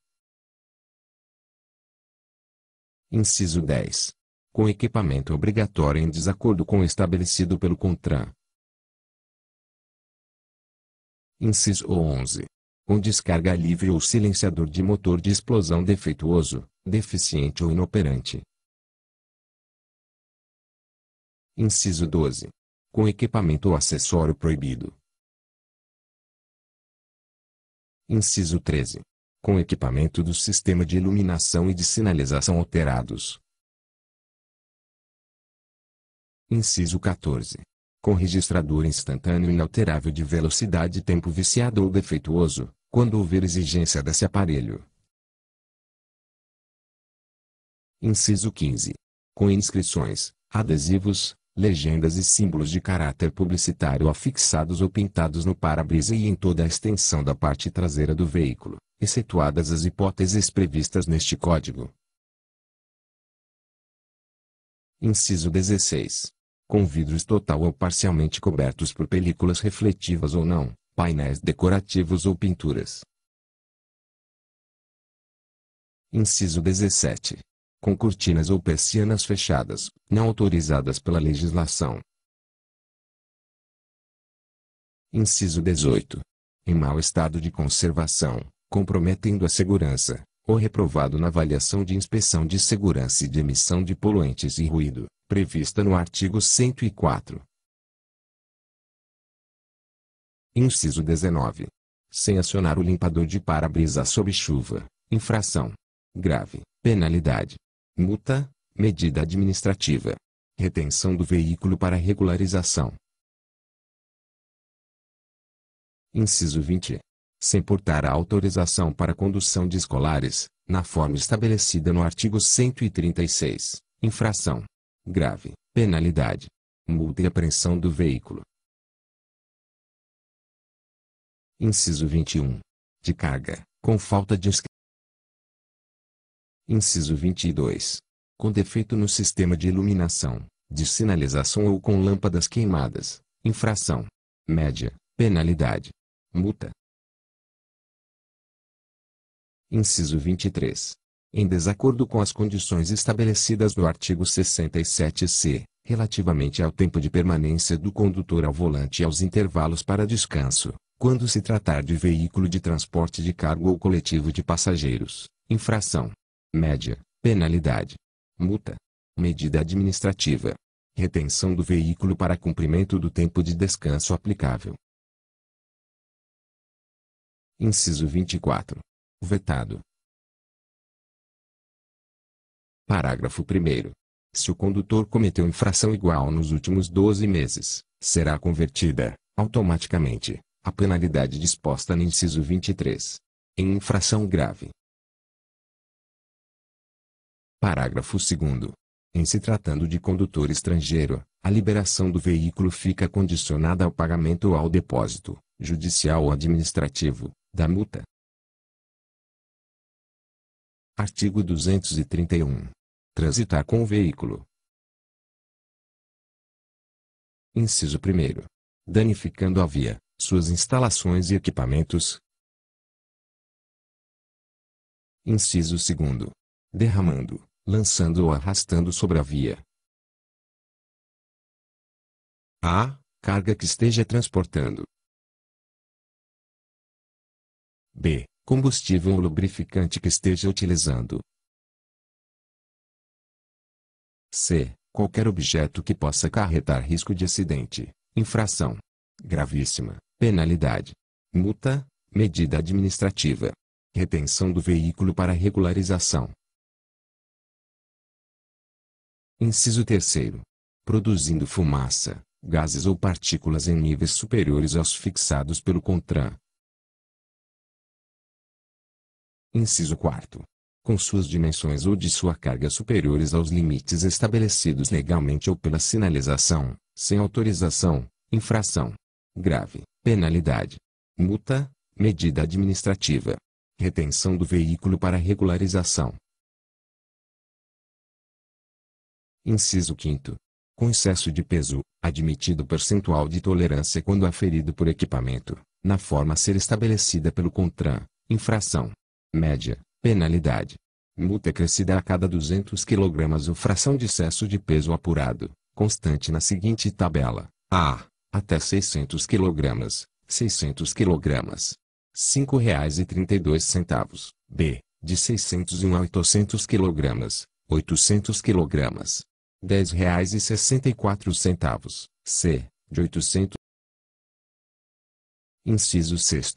Inciso 10. Com equipamento obrigatório em desacordo com o estabelecido pelo CONTRAN, Inciso 11. Um descarga livre ou silenciador de motor de explosão defeituoso, deficiente ou inoperante. Inciso 12. Com equipamento ou acessório proibido. Inciso 13. Com equipamento do sistema de iluminação e de sinalização alterados. Inciso 14 com registrador instantâneo inalterável de velocidade e tempo viciado ou defeituoso, quando houver exigência desse aparelho. Inciso 15. Com inscrições, adesivos, legendas e símbolos de caráter publicitário afixados ou pintados no para-brisa e em toda a extensão da parte traseira do veículo, excetuadas as hipóteses previstas neste código. Inciso 16 com vidros total ou parcialmente cobertos por películas refletivas ou não, painéis decorativos ou pinturas. Inciso 17. Com cortinas ou persianas fechadas, não autorizadas pela legislação. Inciso 18. Em mau estado de conservação, comprometendo a segurança, ou reprovado na avaliação de inspeção de segurança e de emissão de poluentes e ruído, prevista no artigo 104. Inciso 19. Sem acionar o limpador de para-brisa sob chuva, infração grave, penalidade, multa, medida administrativa, retenção do veículo para regularização. Inciso 20 sem portar a autorização para condução de escolares, na forma estabelecida no artigo 136, infração grave, penalidade, multa e apreensão do veículo. Inciso 21. De carga, com falta de inscrição. Inciso 22. Com defeito no sistema de iluminação, de sinalização ou com lâmpadas queimadas, infração média, penalidade, multa, inciso 23. Em desacordo com as condições estabelecidas no artigo 67-C, relativamente ao tempo de permanência do condutor ao volante e aos intervalos para descanso, quando se tratar de veículo de transporte de cargo ou coletivo de passageiros, infração. Média, penalidade. Multa. Medida administrativa. Retenção do veículo para cumprimento do tempo de descanso aplicável. Inciso 24 vetado. Parágrafo 1 Se o condutor cometeu infração igual nos últimos 12 meses, será convertida, automaticamente, a penalidade disposta no inciso 23, em infração grave. Parágrafo 2 Em se tratando de condutor estrangeiro, a liberação do veículo fica condicionada ao pagamento ou ao depósito, judicial ou administrativo, da multa, Artigo 231. Transitar com o veículo. Inciso 1. Danificando a via, suas instalações e equipamentos. Inciso 2. Derramando, lançando ou arrastando sobre a via. A. Carga que esteja transportando. B combustível ou lubrificante que esteja utilizando. C. Qualquer objeto que possa acarretar risco de acidente, infração gravíssima, penalidade, multa, medida administrativa, retenção do veículo para regularização. Inciso 3. Produzindo fumaça, gases ou partículas em níveis superiores aos fixados pelo CONTRAN, Inciso 4. Com suas dimensões ou de sua carga superiores aos limites estabelecidos legalmente ou pela sinalização, sem autorização, infração grave, penalidade, multa, medida administrativa, retenção do veículo para regularização. Inciso 5. Com excesso de peso, admitido percentual de tolerância quando aferido por equipamento, na forma a ser estabelecida pelo CONTRAN, infração Média, penalidade. Multa crescida a cada 200 kg ou fração de excesso de peso apurado, constante na seguinte tabela. A. Até 600 kg, 600 kg. R$ 5,32. B. De 601 a 800 kg, 800 kg. R$ 10,64. C. De 800. Inciso 6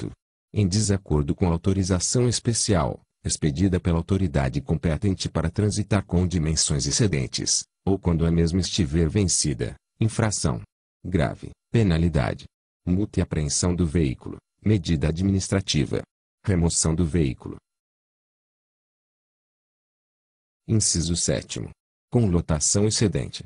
em desacordo com autorização especial, expedida pela autoridade competente para transitar com dimensões excedentes, ou quando a mesma estiver vencida, infração grave, penalidade, multa e apreensão do veículo, medida administrativa, remoção do veículo. Inciso 7. Com lotação excedente.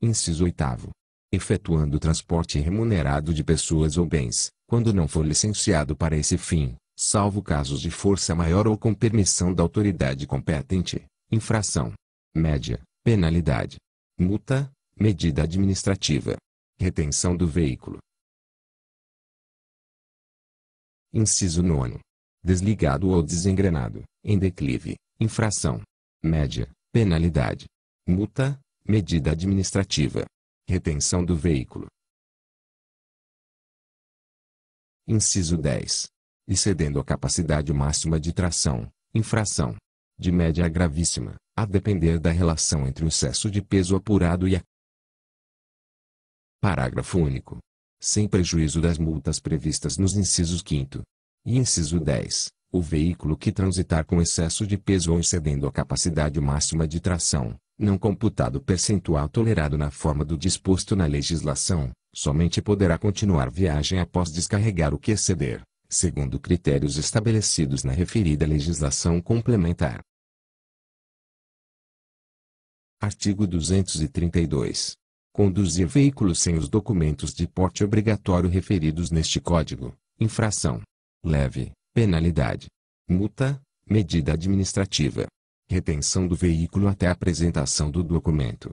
Inciso 8 efetuando transporte remunerado de pessoas ou bens, quando não for licenciado para esse fim, salvo casos de força maior ou com permissão da autoridade competente, infração. Média, penalidade. Multa, medida administrativa. Retenção do veículo. Inciso 9. Desligado ou desengrenado, em declive, infração. Média, penalidade. Multa, medida administrativa. Retenção do veículo. Inciso 10. Excedendo a capacidade máxima de tração, infração. De média a gravíssima, a depender da relação entre o excesso de peso apurado e a. Parágrafo único. Sem prejuízo das multas previstas nos incisos 5 e inciso 10, o veículo que transitar com excesso de peso ou excedendo a capacidade máxima de tração, não computado o percentual tolerado na forma do disposto na legislação, somente poderá continuar viagem após descarregar o que exceder, segundo critérios estabelecidos na referida legislação complementar. Artigo 232. Conduzir veículos sem os documentos de porte obrigatório referidos neste Código, infração leve, penalidade, multa, medida administrativa retenção do veículo até a apresentação do documento.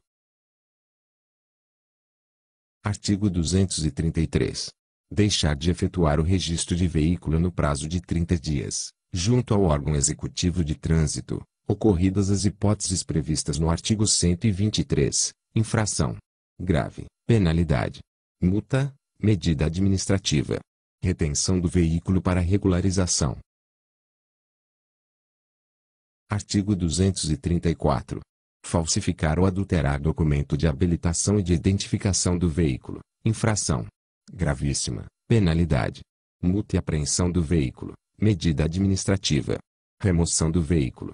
Artigo 233. Deixar de efetuar o registro de veículo no prazo de 30 dias, junto ao órgão executivo de trânsito, ocorridas as hipóteses previstas no artigo 123, infração grave, penalidade, multa, medida administrativa, retenção do veículo para regularização, Artigo 234. Falsificar ou adulterar documento de habilitação e de identificação do veículo. Infração. Gravíssima. Penalidade. Multa e apreensão do veículo. Medida administrativa. Remoção do veículo.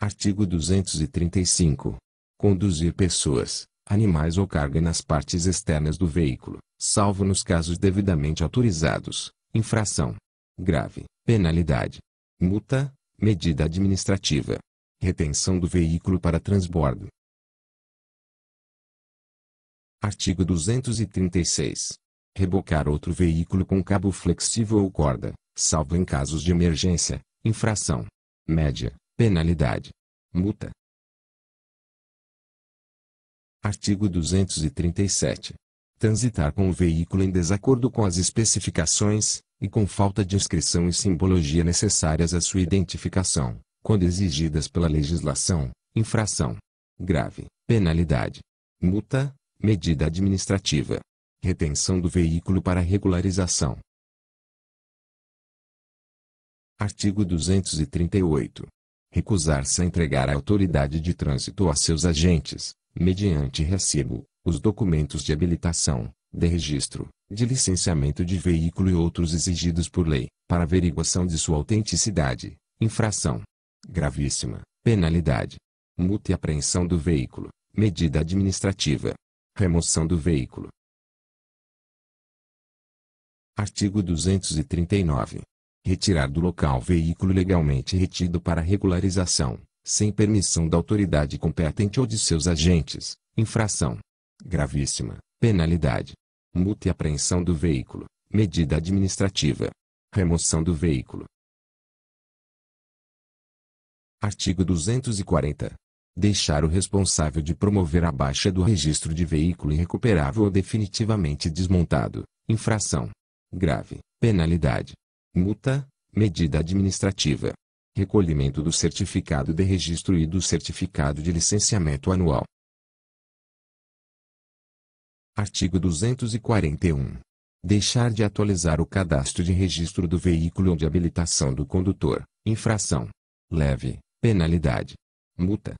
Artigo 235. Conduzir pessoas, animais ou carga nas partes externas do veículo, salvo nos casos devidamente autorizados. Infração. Grave penalidade, multa, medida administrativa, retenção do veículo para transbordo. Artigo 236. Rebocar outro veículo com cabo flexível ou corda, salvo em casos de emergência, infração. Média, penalidade. Multa. Artigo 237. Transitar com o veículo em desacordo com as especificações, e com falta de inscrição e simbologia necessárias à sua identificação, quando exigidas pela legislação, infração grave, penalidade, multa, medida administrativa, retenção do veículo para regularização. Artigo 238. Recusar-se a entregar à autoridade de trânsito ou a seus agentes, mediante recibo, os documentos de habilitação, de registro, de licenciamento de veículo e outros exigidos por lei, para averiguação de sua autenticidade, infração gravíssima, penalidade, multa e apreensão do veículo, medida administrativa, remoção do veículo. Artigo 239. Retirar do local veículo legalmente retido para regularização, sem permissão da autoridade competente ou de seus agentes, infração gravíssima, penalidade, multa e apreensão do veículo, medida administrativa, remoção do veículo. Artigo 240. Deixar o responsável de promover a baixa do registro de veículo irrecuperável ou definitivamente desmontado, infração grave, penalidade, multa, medida administrativa, recolhimento do certificado de registro e do certificado de licenciamento anual. Artigo 241. Deixar de atualizar o cadastro de registro do veículo ou de habilitação do condutor. Infração. Leve. Penalidade. Multa.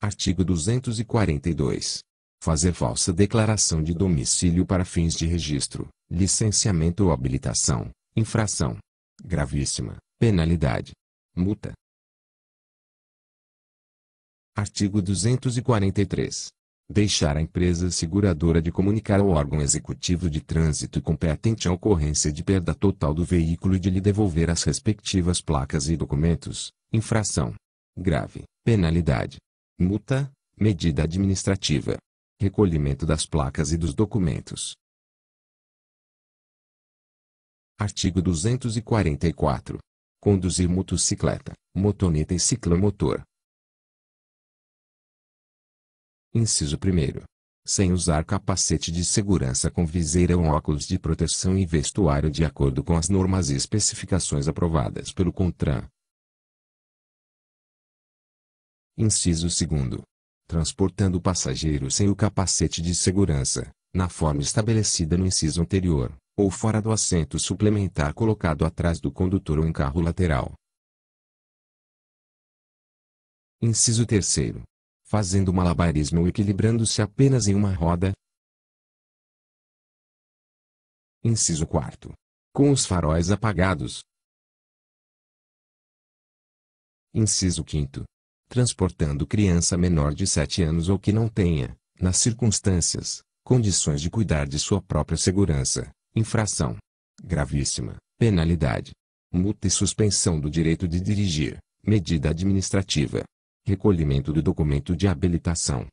Artigo 242. Fazer falsa declaração de domicílio para fins de registro, licenciamento ou habilitação. Infração. Gravíssima. Penalidade. Multa. Artigo 243. Deixar a empresa seguradora de comunicar ao órgão executivo de trânsito competente a ocorrência de perda total do veículo e de lhe devolver as respectivas placas e documentos. Infração. Grave. Penalidade. Multa. Medida administrativa. Recolhimento das placas e dos documentos. Artigo 244. Conduzir motocicleta, motoneta e ciclomotor, Inciso 1. Sem usar capacete de segurança com viseira ou óculos de proteção e vestuário de acordo com as normas e especificações aprovadas pelo CONTRAN. Inciso 2. Transportando o passageiro sem o capacete de segurança, na forma estabelecida no inciso anterior, ou fora do assento suplementar colocado atrás do condutor ou em carro lateral. Inciso 3 fazendo malabarismo ou equilibrando-se apenas em uma roda. Inciso 4. Com os faróis apagados. Inciso 5. Transportando criança menor de 7 anos ou que não tenha, nas circunstâncias, condições de cuidar de sua própria segurança, infração gravíssima, penalidade, multa e suspensão do direito de dirigir, medida administrativa. Recolhimento do documento de habilitação.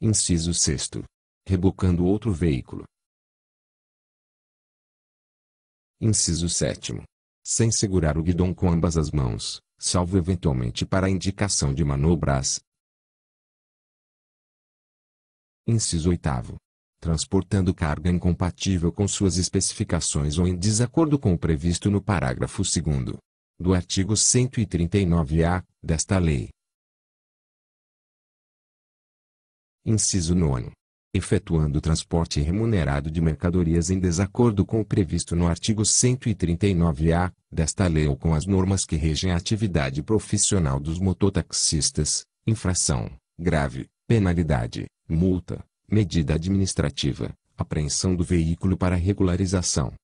Inciso 6. Rebocando outro veículo. Inciso 7. Sem segurar o guidão com ambas as mãos, salvo eventualmente para indicação de manobras. Inciso 8. Transportando carga incompatível com suas especificações ou em desacordo com o previsto no parágrafo 2 do artigo 139-A desta lei. Inciso 9. Efetuando transporte remunerado de mercadorias em desacordo com o previsto no artigo 139-A desta lei ou com as normas que regem a atividade profissional dos mototaxistas, infração, grave, penalidade, multa, medida administrativa, apreensão do veículo para regularização.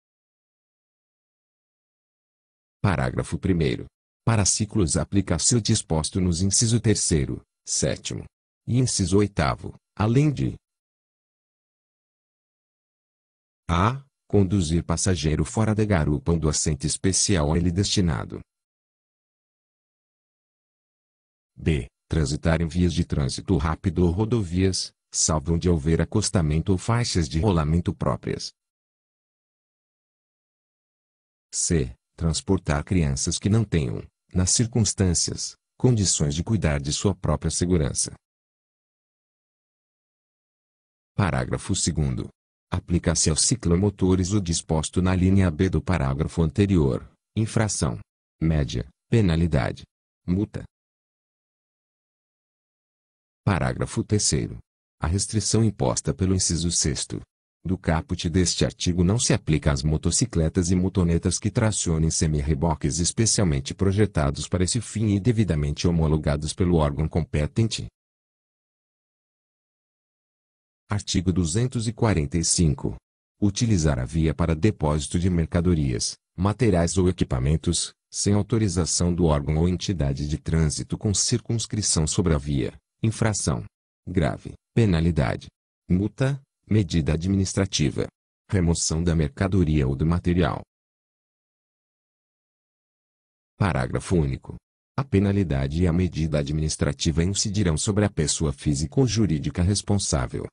Parágrafo 1 Para ciclos aplica-se o disposto nos inciso 3 7 e inciso 8 além de a. Conduzir passageiro fora da garupa ou do assento especial a é ele destinado. b. Transitar em vias de trânsito rápido ou rodovias, salvo onde houver acostamento ou faixas de rolamento próprias. c transportar crianças que não tenham, nas circunstâncias, condições de cuidar de sua própria segurança. Parágrafo 2. Aplica-se aos ciclomotores o disposto na linha B do parágrafo anterior. Infração. Média. Penalidade. Multa. Parágrafo 3. A restrição imposta pelo inciso 6 do caput deste artigo não se aplica às motocicletas e motonetas que tracionem semi-reboques especialmente projetados para esse fim e devidamente homologados pelo órgão competente. Artigo 245. Utilizar a via para depósito de mercadorias, materiais ou equipamentos, sem autorização do órgão ou entidade de trânsito com circunscrição sobre a via, infração grave, penalidade, multa, medida administrativa, remoção da mercadoria ou do material. Parágrafo único. A penalidade e a medida administrativa incidirão sobre a pessoa física ou jurídica responsável.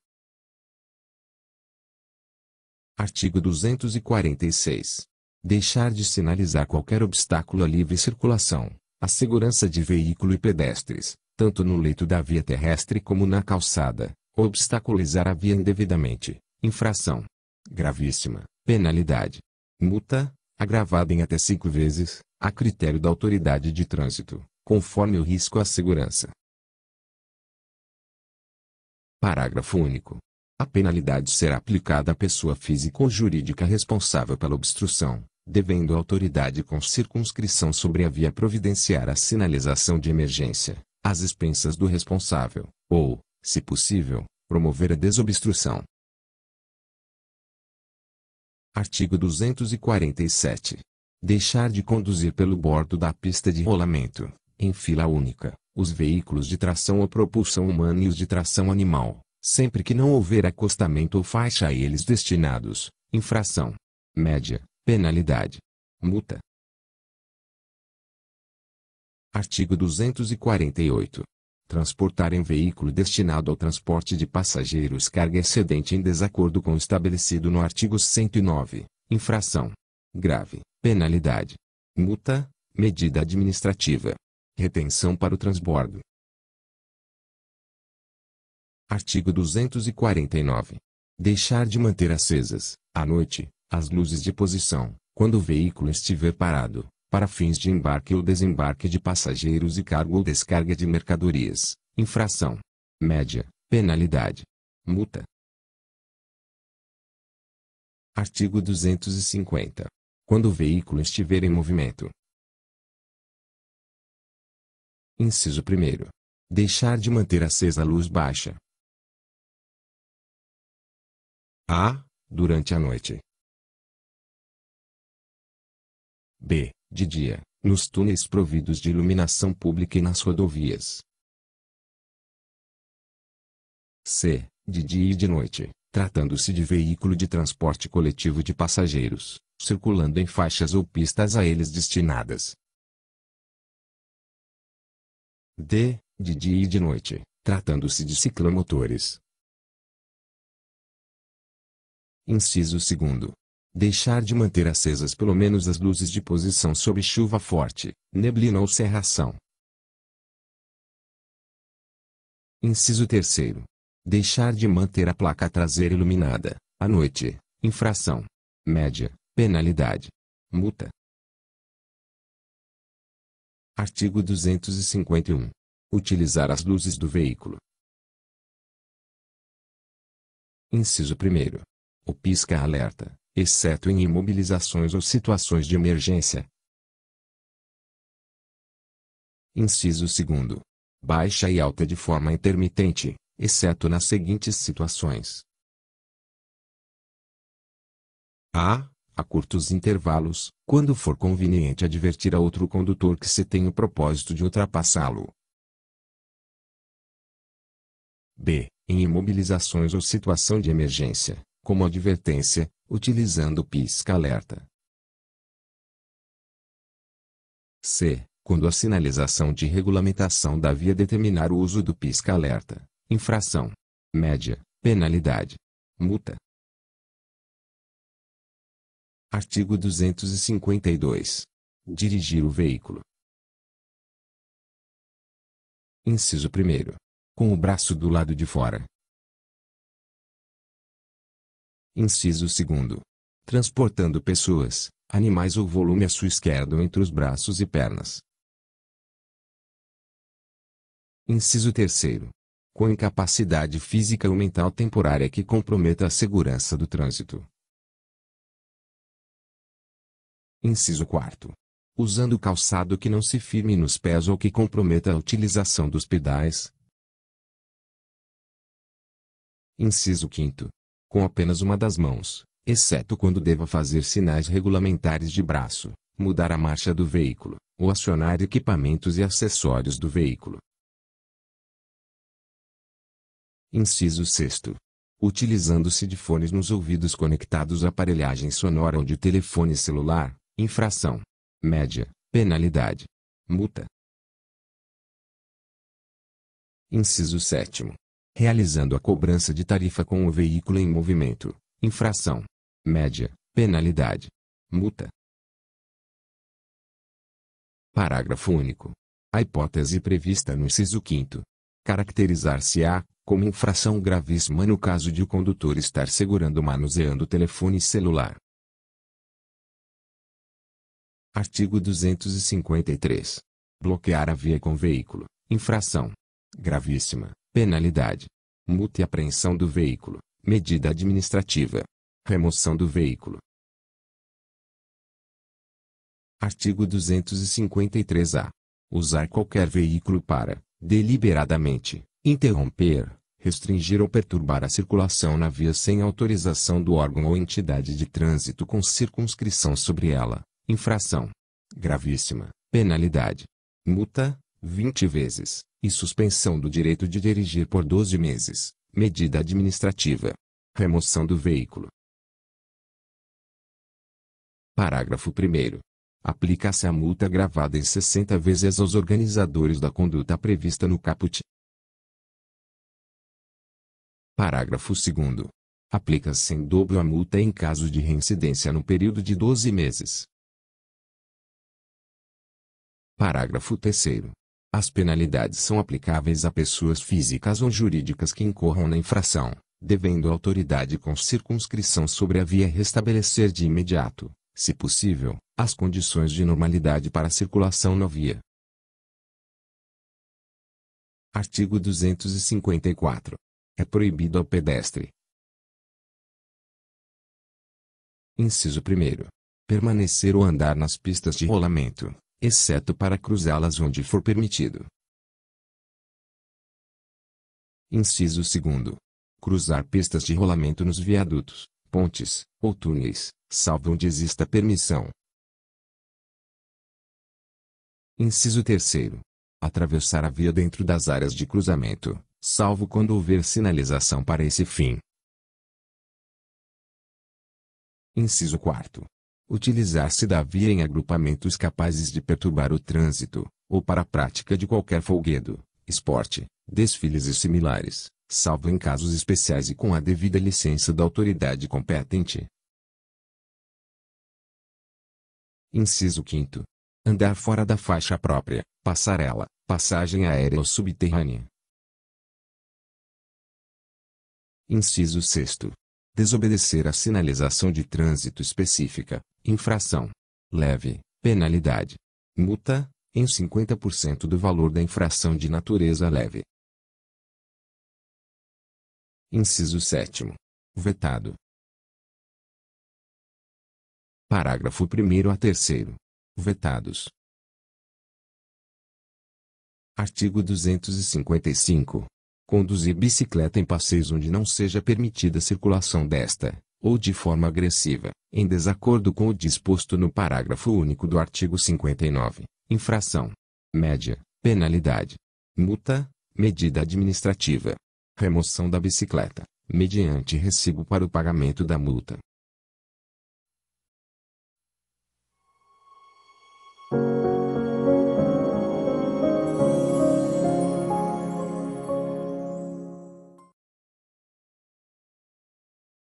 Artigo 246. Deixar de sinalizar qualquer obstáculo à livre circulação, à segurança de veículo e pedestres, tanto no leito da via terrestre como na calçada, obstaculizar a via indevidamente, infração gravíssima, penalidade, multa, agravada em até cinco vezes, a critério da autoridade de trânsito, conforme o risco à segurança. Parágrafo único. A penalidade será aplicada à pessoa física ou jurídica responsável pela obstrução, devendo a autoridade com circunscrição sobre a via providenciar a sinalização de emergência, às expensas do responsável, ou, se possível, promover a desobstrução. Artigo 247. Deixar de conduzir pelo bordo da pista de rolamento, em fila única, os veículos de tração ou propulsão humana e os de tração animal, sempre que não houver acostamento ou faixa a eles destinados, infração. Média, penalidade. Multa. Artigo 248 transportar em veículo destinado ao transporte de passageiros carga excedente em desacordo com o estabelecido no artigo 109, infração grave, penalidade, multa, medida administrativa, retenção para o transbordo. Artigo 249. Deixar de manter acesas, à noite, as luzes de posição, quando o veículo estiver parado, para fins de embarque ou desembarque de passageiros e carga ou descarga de mercadorias, infração. Média, penalidade. Multa. Artigo 250. Quando o veículo estiver em movimento. Inciso 1. Deixar de manter acesa a luz baixa. A. Durante a noite. B de dia, nos túneis providos de iluminação pública e nas rodovias. C. De dia e de noite, tratando-se de veículo de transporte coletivo de passageiros, circulando em faixas ou pistas a eles destinadas. D. De dia e de noite, tratando-se de ciclomotores. Inciso 2. Deixar de manter acesas pelo menos as luzes de posição sob chuva forte, neblina ou cerração. Inciso 3. Deixar de manter a placa traseira iluminada, à noite, infração. Média, penalidade. Multa. Artigo 251. Utilizar as luzes do veículo. Inciso 1. O pisca-alerta, exceto em imobilizações ou situações de emergência. Inciso 2. Baixa e alta de forma intermitente, exceto nas seguintes situações: a. A curtos intervalos, quando for conveniente advertir a outro condutor que se tem o propósito de ultrapassá-lo. b. Em imobilizações ou situação de emergência, como advertência, utilizando pisca-alerta. C. Quando a sinalização de regulamentação da via determinar o uso do pisca-alerta, infração, média, penalidade, multa. Artigo 252. Dirigir o veículo. Inciso 1. Com o braço do lado de fora, Inciso segundo. Transportando pessoas, animais ou volume à sua esquerda entre os braços e pernas. Inciso terceiro. Com incapacidade física ou mental temporária que comprometa a segurança do trânsito. Inciso quarto usando calçado que não se firme nos pés ou que comprometa a utilização dos pedais. Inciso 5 com apenas uma das mãos, exceto quando deva fazer sinais regulamentares de braço, mudar a marcha do veículo, ou acionar equipamentos e acessórios do veículo. Inciso 6. Utilizando-se de fones nos ouvidos conectados à aparelhagem sonora ou de telefone celular, infração. Média, penalidade. Multa. Inciso 7 realizando a cobrança de tarifa com o veículo em movimento, infração, média, penalidade, multa. Parágrafo único. A hipótese prevista no inciso 5 caracterizar-se-á como infração gravíssima no caso de o condutor estar segurando ou manuseando o telefone celular. Artigo 253. Bloquear a via com veículo. Infração gravíssima Penalidade. Multa e apreensão do veículo. Medida administrativa. Remoção do veículo. Artigo 253-A. Usar qualquer veículo para, deliberadamente, interromper, restringir ou perturbar a circulação na via sem autorização do órgão ou entidade de trânsito com circunscrição sobre ela, infração gravíssima, penalidade, multa, 20 vezes, e suspensão do direito de dirigir por 12 meses, medida administrativa. Remoção do veículo. Parágrafo 1. Aplica-se a multa gravada em 60 vezes aos organizadores da conduta prevista no caput. Parágrafo 2. Aplica-se em dobro a multa em caso de reincidência no período de 12 meses. Parágrafo 3. As penalidades são aplicáveis a pessoas físicas ou jurídicas que incorram na infração, devendo a autoridade com circunscrição sobre a via restabelecer de imediato, se possível, as condições de normalidade para a circulação na via. Artigo 254. É proibido ao pedestre. Inciso 1. Permanecer ou andar nas pistas de rolamento, exceto para cruzá-las onde for permitido. Inciso 2. Cruzar pistas de rolamento nos viadutos, pontes ou túneis, salvo onde exista permissão. Inciso 3. Atravessar a via dentro das áreas de cruzamento, salvo quando houver sinalização para esse fim. Inciso 4 utilizar-se da via em agrupamentos capazes de perturbar o trânsito, ou para a prática de qualquer folguedo, esporte, desfiles e similares, salvo em casos especiais e com a devida licença da autoridade competente. Inciso 5. Andar fora da faixa própria, passarela, passagem aérea ou subterrânea. Inciso 6. Desobedecer à sinalização de trânsito específica, Infração. Leve. Penalidade. Multa, em 50% do valor da infração de natureza leve. Inciso 7. Vetado. Parágrafo 1 a 3. Vetados. Artigo 255. Conduzir bicicleta em passeios onde não seja permitida a circulação desta, ou de forma agressiva, em desacordo com o disposto no parágrafo único do artigo 59, infração, média, penalidade, multa, medida administrativa, remoção da bicicleta, mediante recibo para o pagamento da multa.